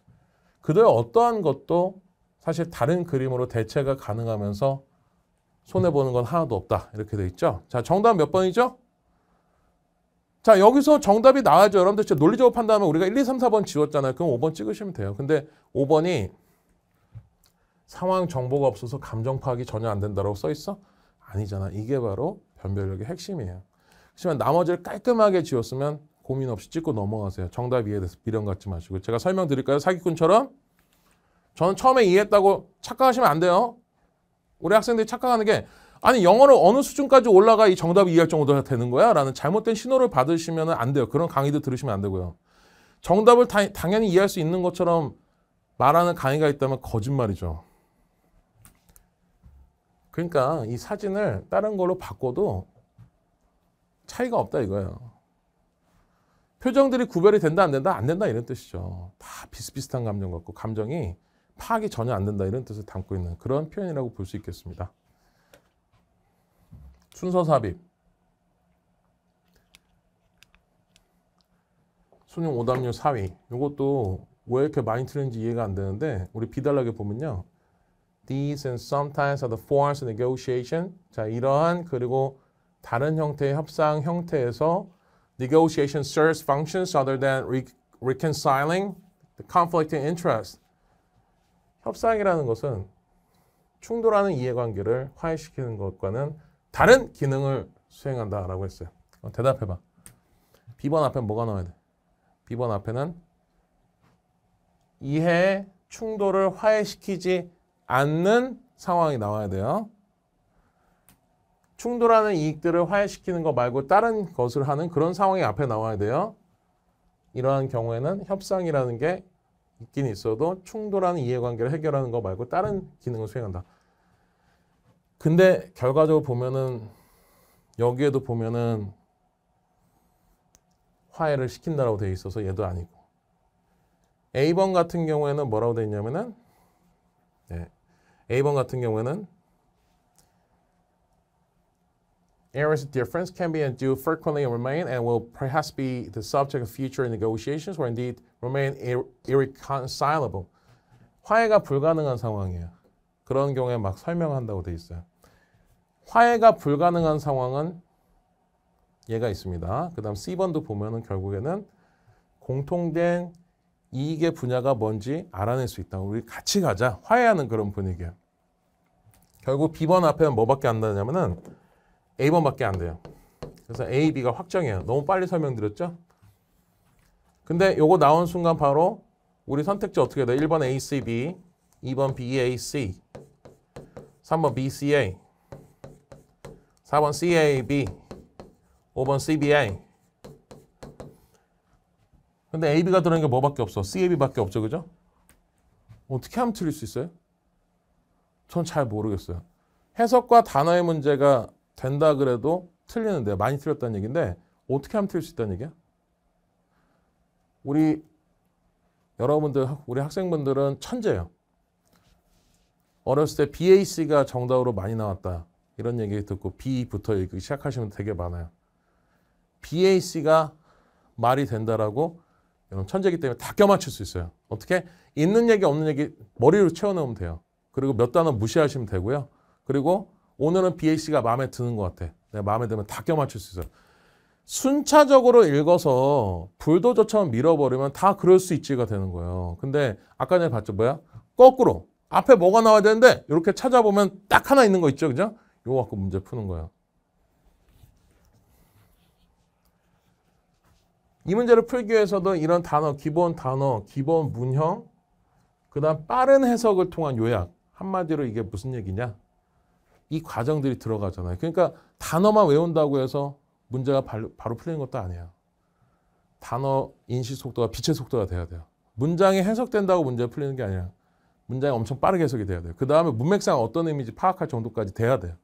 Speaker 1: 그들의 어떠한 것도 사실 다른 그림으로 대체가 가능하면서 손해보는 건 하나도 없다. 이렇게 돼 있죠. 자, 정답 몇 번이죠? 자, 여기서 정답이 나와죠. 여러분들 진짜 논리적으로 판단하면 우리가 1, 2, 3, 4번 지웠잖아요. 그럼 5번 찍으시면 돼요. 근데 5번이 상황 정보가 없어서 감정 파악이 전혀 안된다고써 있어? 아니잖아. 이게 바로 변별력의 핵심이에요. 하지만 나머지를 깔끔하게 지웠으면 고민 없이 찍고 넘어가세요. 정답 이해돼서 미련 갖지 마시고 제가 설명드릴까요? 사기꾼처럼 저는 처음에 이해했다고 착각하시면 안 돼요. 우리 학생들이 착각하는 게 아니 영어로 어느 수준까지 올라가 이 정답을 이해할 정도가 되는 거야? 라는 잘못된 신호를 받으시면 안 돼요. 그런 강의도 들으시면 안 되고요. 정답을 다, 당연히 이해할 수 있는 것처럼 말하는 강의가 있다면 거짓말이죠. 그러니까 이 사진을 다른 걸로 바꿔도 차이가 없다 이거예요. 표정들이 구별이 된다 안 된다 안 된다 이런 뜻이죠. 다 비슷비슷한 감정 같고 감정이 파악이 전혀 안 된다 이런 뜻을 담고 있는 그런 표현이라고 볼 수 있겠습니다. 순서 삽입. 수능 오답률 4위. 이것도 왜 이렇게 많이 틀는지 리 이해가 안 되는데 우리 비달라게 보면요. These and sometimes are the forms of negotiation. 자, 이러한 그리고 다른 형태의 협상 형태에서 negotiation serves functions other than re, reconciling the conflicting interests. 협상이라는 것은 충돌하는 이해관계를 화해시키는 것과는 다른 기능을 수행한다라고 했어요. 어, 대답해봐. B번 앞에 뭐가 나와야 돼? B번 앞에는 이해 충돌을 화해시키지 않는 상황이 나와야 돼요. 충돌하는 이익들을 화해시키는 것 말고 다른 것을 하는 그런 상황이 앞에 나와야 돼요. 이러한 경우에는 협상이라는 게 있긴 있어도 충돌하는 이해관계를 해결하는 것 말고 다른 기능을 수행한다. 근데 결과적으로 보면은 여기에도 보면은 화해를 시킨다라고 되어 있어서 얘도 아니고 A번 같은 경우에는 뭐라고 되어 있냐면은 네. A번 같은 경우에는 Errors difference can be and do frequently remain and will perhaps be the subject of future negotiations or indeed remain ir irreconcilable. 화해가 불가능한 상황이에요. 그런 경우에 막 설명한다고 돼 있어요. 화해가 불가능한 상황은 얘가 있습니다. 그 다음 C번도 보면은 결국에는 공통된 이익의 분야가 뭔지 알아낼 수 있다. 우리 같이 가자. 화해하는 그런 분위기야. 결국 B번 앞에는 뭐밖에 안 나냐면은 A번밖에 안 돼요. 그래서 A, B가 확정이에요. 너무 빨리 설명드렸죠? 근데 요거 나온 순간 바로 우리 선택지 어떻게 돼? 1번 A, C, B, 2번 B, A, C, 3번 B, C, A, 4번 C, A, B, 5번 C, B, A, 근데 AB가 들어있는 게 뭐밖에 없어? CAB밖에 없죠, 그죠? 어떻게 하면 틀릴 수 있어요? 전 잘 모르겠어요. 해석과 단어의 문제가 된다 그래도 틀리는데 많이 틀렸다는 얘기인데 어떻게 하면 틀릴 수 있다는 얘기야? 우리 여러분들, 우리 학생분들은 천재예요. 어렸을 때 BAC가 정답으로 많이 나왔다. 이런 얘기 듣고 B부터 읽기 시작하시면 되게 많아요. BAC가 말이 된다라고 여러분 천재기 때문에 다 껴맞출 수 있어요. 어떻게? 있는 얘기 없는 얘기 머리로 채워넣으면 돼요. 그리고 몇 단어 무시하시면 되고요. 그리고 오늘은 BAC가 마음에 드는 것 같아. 내가 마음에 들면 다 껴맞출 수 있어요. 순차적으로 읽어서 불도저처럼 밀어버리면 다 그럴 수 있지가 되는 거예요. 근데 아까 전에 봤죠? 뭐야? 거꾸로. 앞에 뭐가 나와야 되는데 이렇게 찾아보면 딱 하나 있는 거 있죠? 그죠? 이거 갖고 문제 푸는 거예요. 이 문제를 풀기 위해서도 이런 단어, 기본 단어, 기본 문형, 그 다음 빠른 해석을 통한 요약. 한마디로 이게 무슨 얘기냐? 이 과정들이 들어가잖아요. 그러니까 단어만 외운다고 해서 문제가 바로, 바로 풀리는 것도 아니에요. 단어 인식 속도가 빛의 속도가 돼야 돼요. 문장이 해석된다고 문제가 풀리는 게 아니라 문장이 엄청 빠르게 해석이 돼야 돼요. 그 다음에 문맥상 어떤 의미인지 파악할 정도까지 돼야 돼요.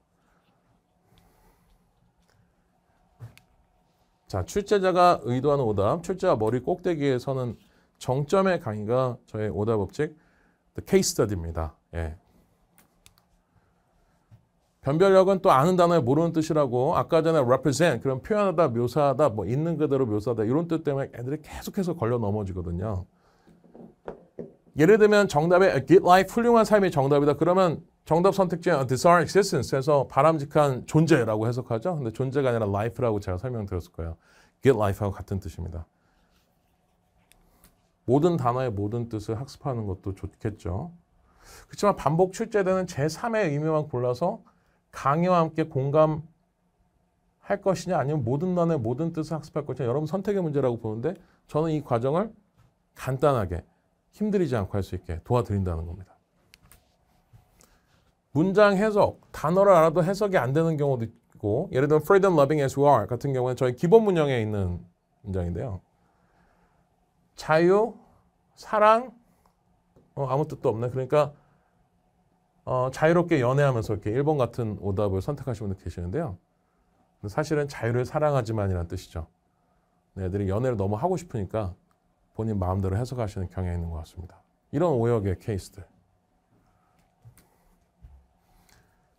Speaker 1: 자, 출제자가 의도하는 오답, 출제자 머리 꼭대기에 서는 정점의 강의가 저의 오답 법칙 케이스 스터디입니다. 예. 변별력은 또 아는 단어에 모르는 뜻이라고 아까 전에 represent 그런 표현하다 묘사하다 뭐 있는 그대로 묘사하다 이런 뜻 때문에 애들이 계속해서 걸려 넘어지거든요. 예를 들면 정답에 get life 훌륭한 삶이 정답이다. 그러면 정답 선택지에 desire existence에서 바람직한 존재라고 해석하죠. 근데 존재가 아니라 life라고 제가 설명드렸을 거예요. get life하고 같은 뜻입니다. 모든 단어의 모든 뜻을 학습하는 것도 좋겠죠. 그렇지만 반복 출제되는 제3의 의미만 골라서 강의와 함께 공감할 것이냐 아니면 모든 단어의 모든 뜻을 학습할 것이냐 여러분 선택의 문제라고 보는데 저는 이 과정을 간단하게 힘들이지 않고 할 수 있게 도와드린다는 겁니다. 문장 해석, 단어를 알아도 해석이 안 되는 경우도 있고 예를 들면 freedom loving as we are 같은 경우는 저희 기본 문형에 있는 문장인데요. 자유, 사랑, 어, 아무 뜻도 없네. 그러니까 어, 자유롭게 연애하면서 이렇게 일본 같은 오답을 선택하시는 분들 계시는데요. 사실은 자유를 사랑하지만이라는 뜻이죠. 애들이 연애를 너무 하고 싶으니까 본인 마음대로 해석하시는 경향이 있는 것 같습니다. 이런 오역의 케이스들.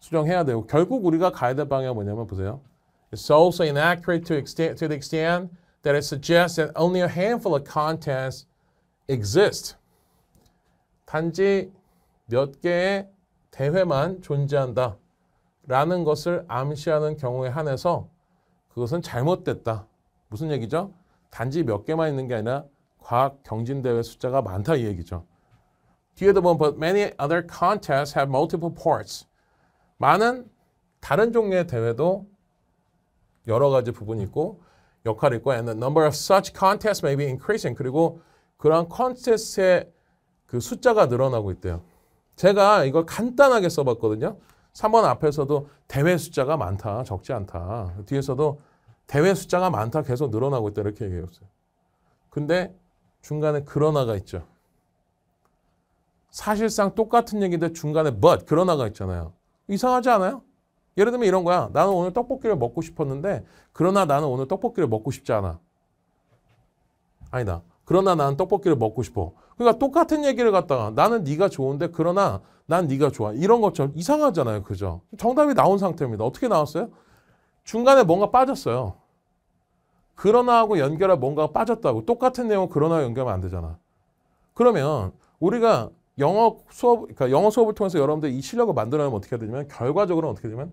Speaker 1: 수정해야 되고 결국 우리가 가야 될 방향은 뭐냐면 보세요. It's also inaccurate to, extent, to the extent that it suggests that only a handful of contents exist. 단지 몇 개의 대회만 존재한다. 라는 것을 암시하는 경우에 한해서 그것은 잘못됐다. 무슨 얘기죠? 단지 몇 개만 있는 게 아니라 과학 경진대회 숫자가 많다 이 얘기죠. 뒤에도 보면 but many other contests have multiple parts. 많은 다른 종류의 대회도 여러 가지 부분이 있고 역할이 있고 and the number of such contests may be increasing 그리고 그런 컨테스트의 그 숫자가 늘어나고 있대요. 제가 이걸 간단하게 써봤거든요. 3번 앞에서도 대회 숫자가 많다, 적지 않다. 뒤에서도 대회 숫자가 많다, 계속 늘어나고 있다 이렇게 얘기했어요. 근데 중간에 그러나가 있죠. 사실상 똑같은 얘기인데 중간에 but, 그러나가 있잖아요. 이상하지 않아요? 예를 들면 이런 거야. 나는 오늘 떡볶이를 먹고 싶었는데 그러나 나는 오늘 떡볶이를 먹고 싶지 않아. 아니다. 그러나 나는 떡볶이를 먹고 싶어. 그러니까 똑같은 얘기를 갖다가 나는 네가 좋은데 그러나 난 네가 좋아. 이런 것처럼 이상하잖아요. 그죠? 정답이 나온 상태입니다. 어떻게 나왔어요? 중간에 뭔가 빠졌어요. 그러나하고 연결할 뭔가가 빠졌다고. 똑같은 내용 을 그러나 연결하면 안 되잖아. 그러면 우리가 영어 수업, 그러니까 영어 수업을 통해서 여러분들 이 실력을 만들어내면 어떻게 되냐면 결과적으로 는 어떻게 되면 냐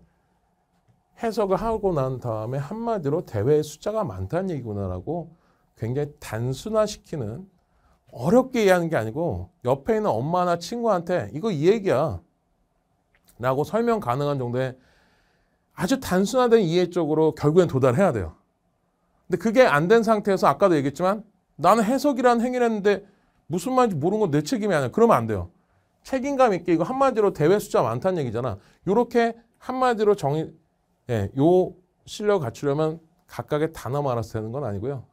Speaker 1: 해석을 하고 난 다음에 한마디로 대회의 숫자가 많다는 얘기구나라고 굉장히 단순화시키는 어렵게 이해하는 게 아니고 옆에 있는 엄마나 친구한테 이거 이 얘기야 라고 설명 가능한 정도의 아주 단순화된 이해 쪽으로 결국엔 도달해야 돼요. 근데 그게 안 된 상태에서 아까도 얘기했지만 나는 해석이라는 행위를 했는데 무슨 말인지 모르는 건 내 책임이 아니야. 그러면 안 돼요. 책임감 있게 이거 한마디로 대회 숫자 많다는 얘기잖아. 요렇게 한마디로 정의, 예, 요 실력 갖추려면 각각의 단어만 알아서 되는 건 아니고요.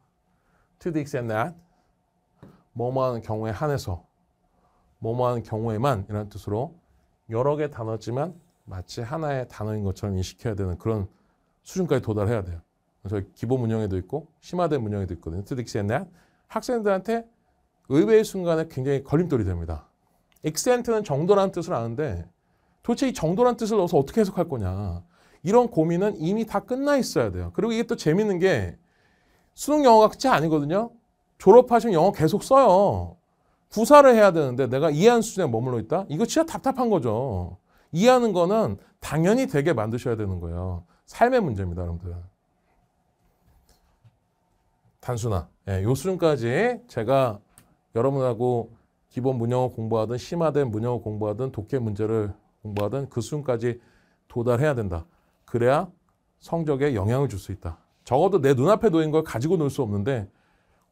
Speaker 1: To the extent that, 뭐뭐한 경우에 한해서, 뭐뭐는 경우에만 이런 뜻으로 여러 개 단어지만 마치 하나의 단어인 것처럼 인식해야 되는 그런 수준까지 도달해야 돼요. 저희 기본 문형에도 있고 심화된 문형에도 있거든요. To the extent that 학생들한테 의외의 순간에 굉장히 걸림돌이 됩니다. 엑센트는 정도란 뜻을 아는데 도대체 이 정도란 뜻을 넣어서 어떻게 해석할 거냐. 이런 고민은 이미 다 끝나 있어야 돼요. 그리고 이게 또 재밌는 게 수능 영어가 끝이 아니거든요. 졸업하시면 영어 계속 써요. 구사를 해야 되는데 내가 이해하는 수준에 머물러 있다? 이거 진짜 답답한 거죠. 이해하는 거는 당연히 되게 만드셔야 되는 거예요. 삶의 문제입니다, 여러분들. 단순화. 예, 요 수준까지 제가 여러분하고 기본 문형어 공부하든 심화된 문형어 공부하든 독해 문제를 공부하든 그 수준까지 도달해야 된다. 그래야 성적에 영향을 줄 수 있다. 적어도 내 눈앞에 놓인 걸 가지고 놀 수 없는데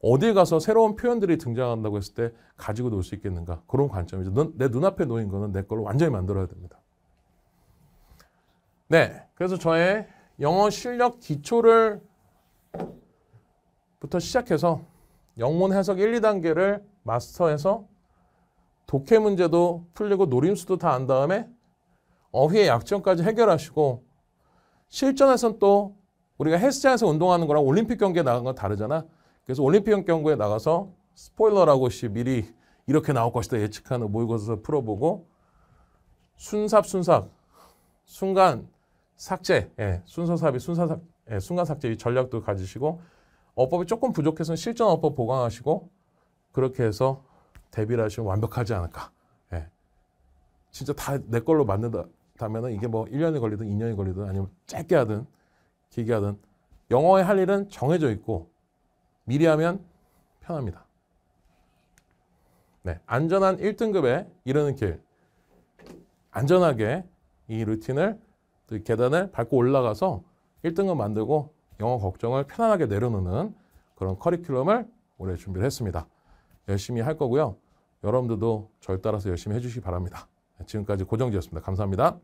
Speaker 1: 어디에 가서 새로운 표현들이 등장한다고 했을 때 가지고 놀 수 있겠는가. 그런 관점이죠. 눈, 내 눈앞에 놓인 거는 내 걸로 완전히 만들어야 됩니다. 네, 그래서 저의 영어 실력 기초를 부터 시작해서 영문 해석 1, 2단계를 마스터해서 독해 문제도 풀리고 노림수도 다 안 다음에 어휘의 약점까지 해결하시고 실전에서는또 우리가 헬스장에서 운동하는 거랑 올림픽 경기에 나간 건 다르잖아. 그래서 올림픽 경기에 나가서 스포일러라고 씨 미리 이렇게 나올 것이다 예측하는 모의고사 풀어보고 순삽 순삭 순간 삭제 예, 순서삽이 순사삽 예, 순간 삭제 이 전략도 가지시고 어법이 조금 부족해서는 실전 어법 보강하시고 그렇게 해서 대비를 하시면 완벽하지 않을까. 예. 진짜 다 내 걸로 만든다면 이게 뭐 1년이 걸리든 2년이 걸리든 아니면 짧게 하든 길게 하든 영어에할 일은 정해져 있고 미리 하면 편합니다. 네, 안전한 1등급에 이르는 길. 안전하게 이 루틴을 계단을 밟고 올라가서 1등급 만들고 영어 걱정을 편안하게 내려놓는 그런 커리큘럼을 올해 준비를 했습니다. 열심히 할 거고요. 여러분들도 절 따라서 열심히 해주시기 바랍니다. 지금까지 고정지였습니다. 감사합니다.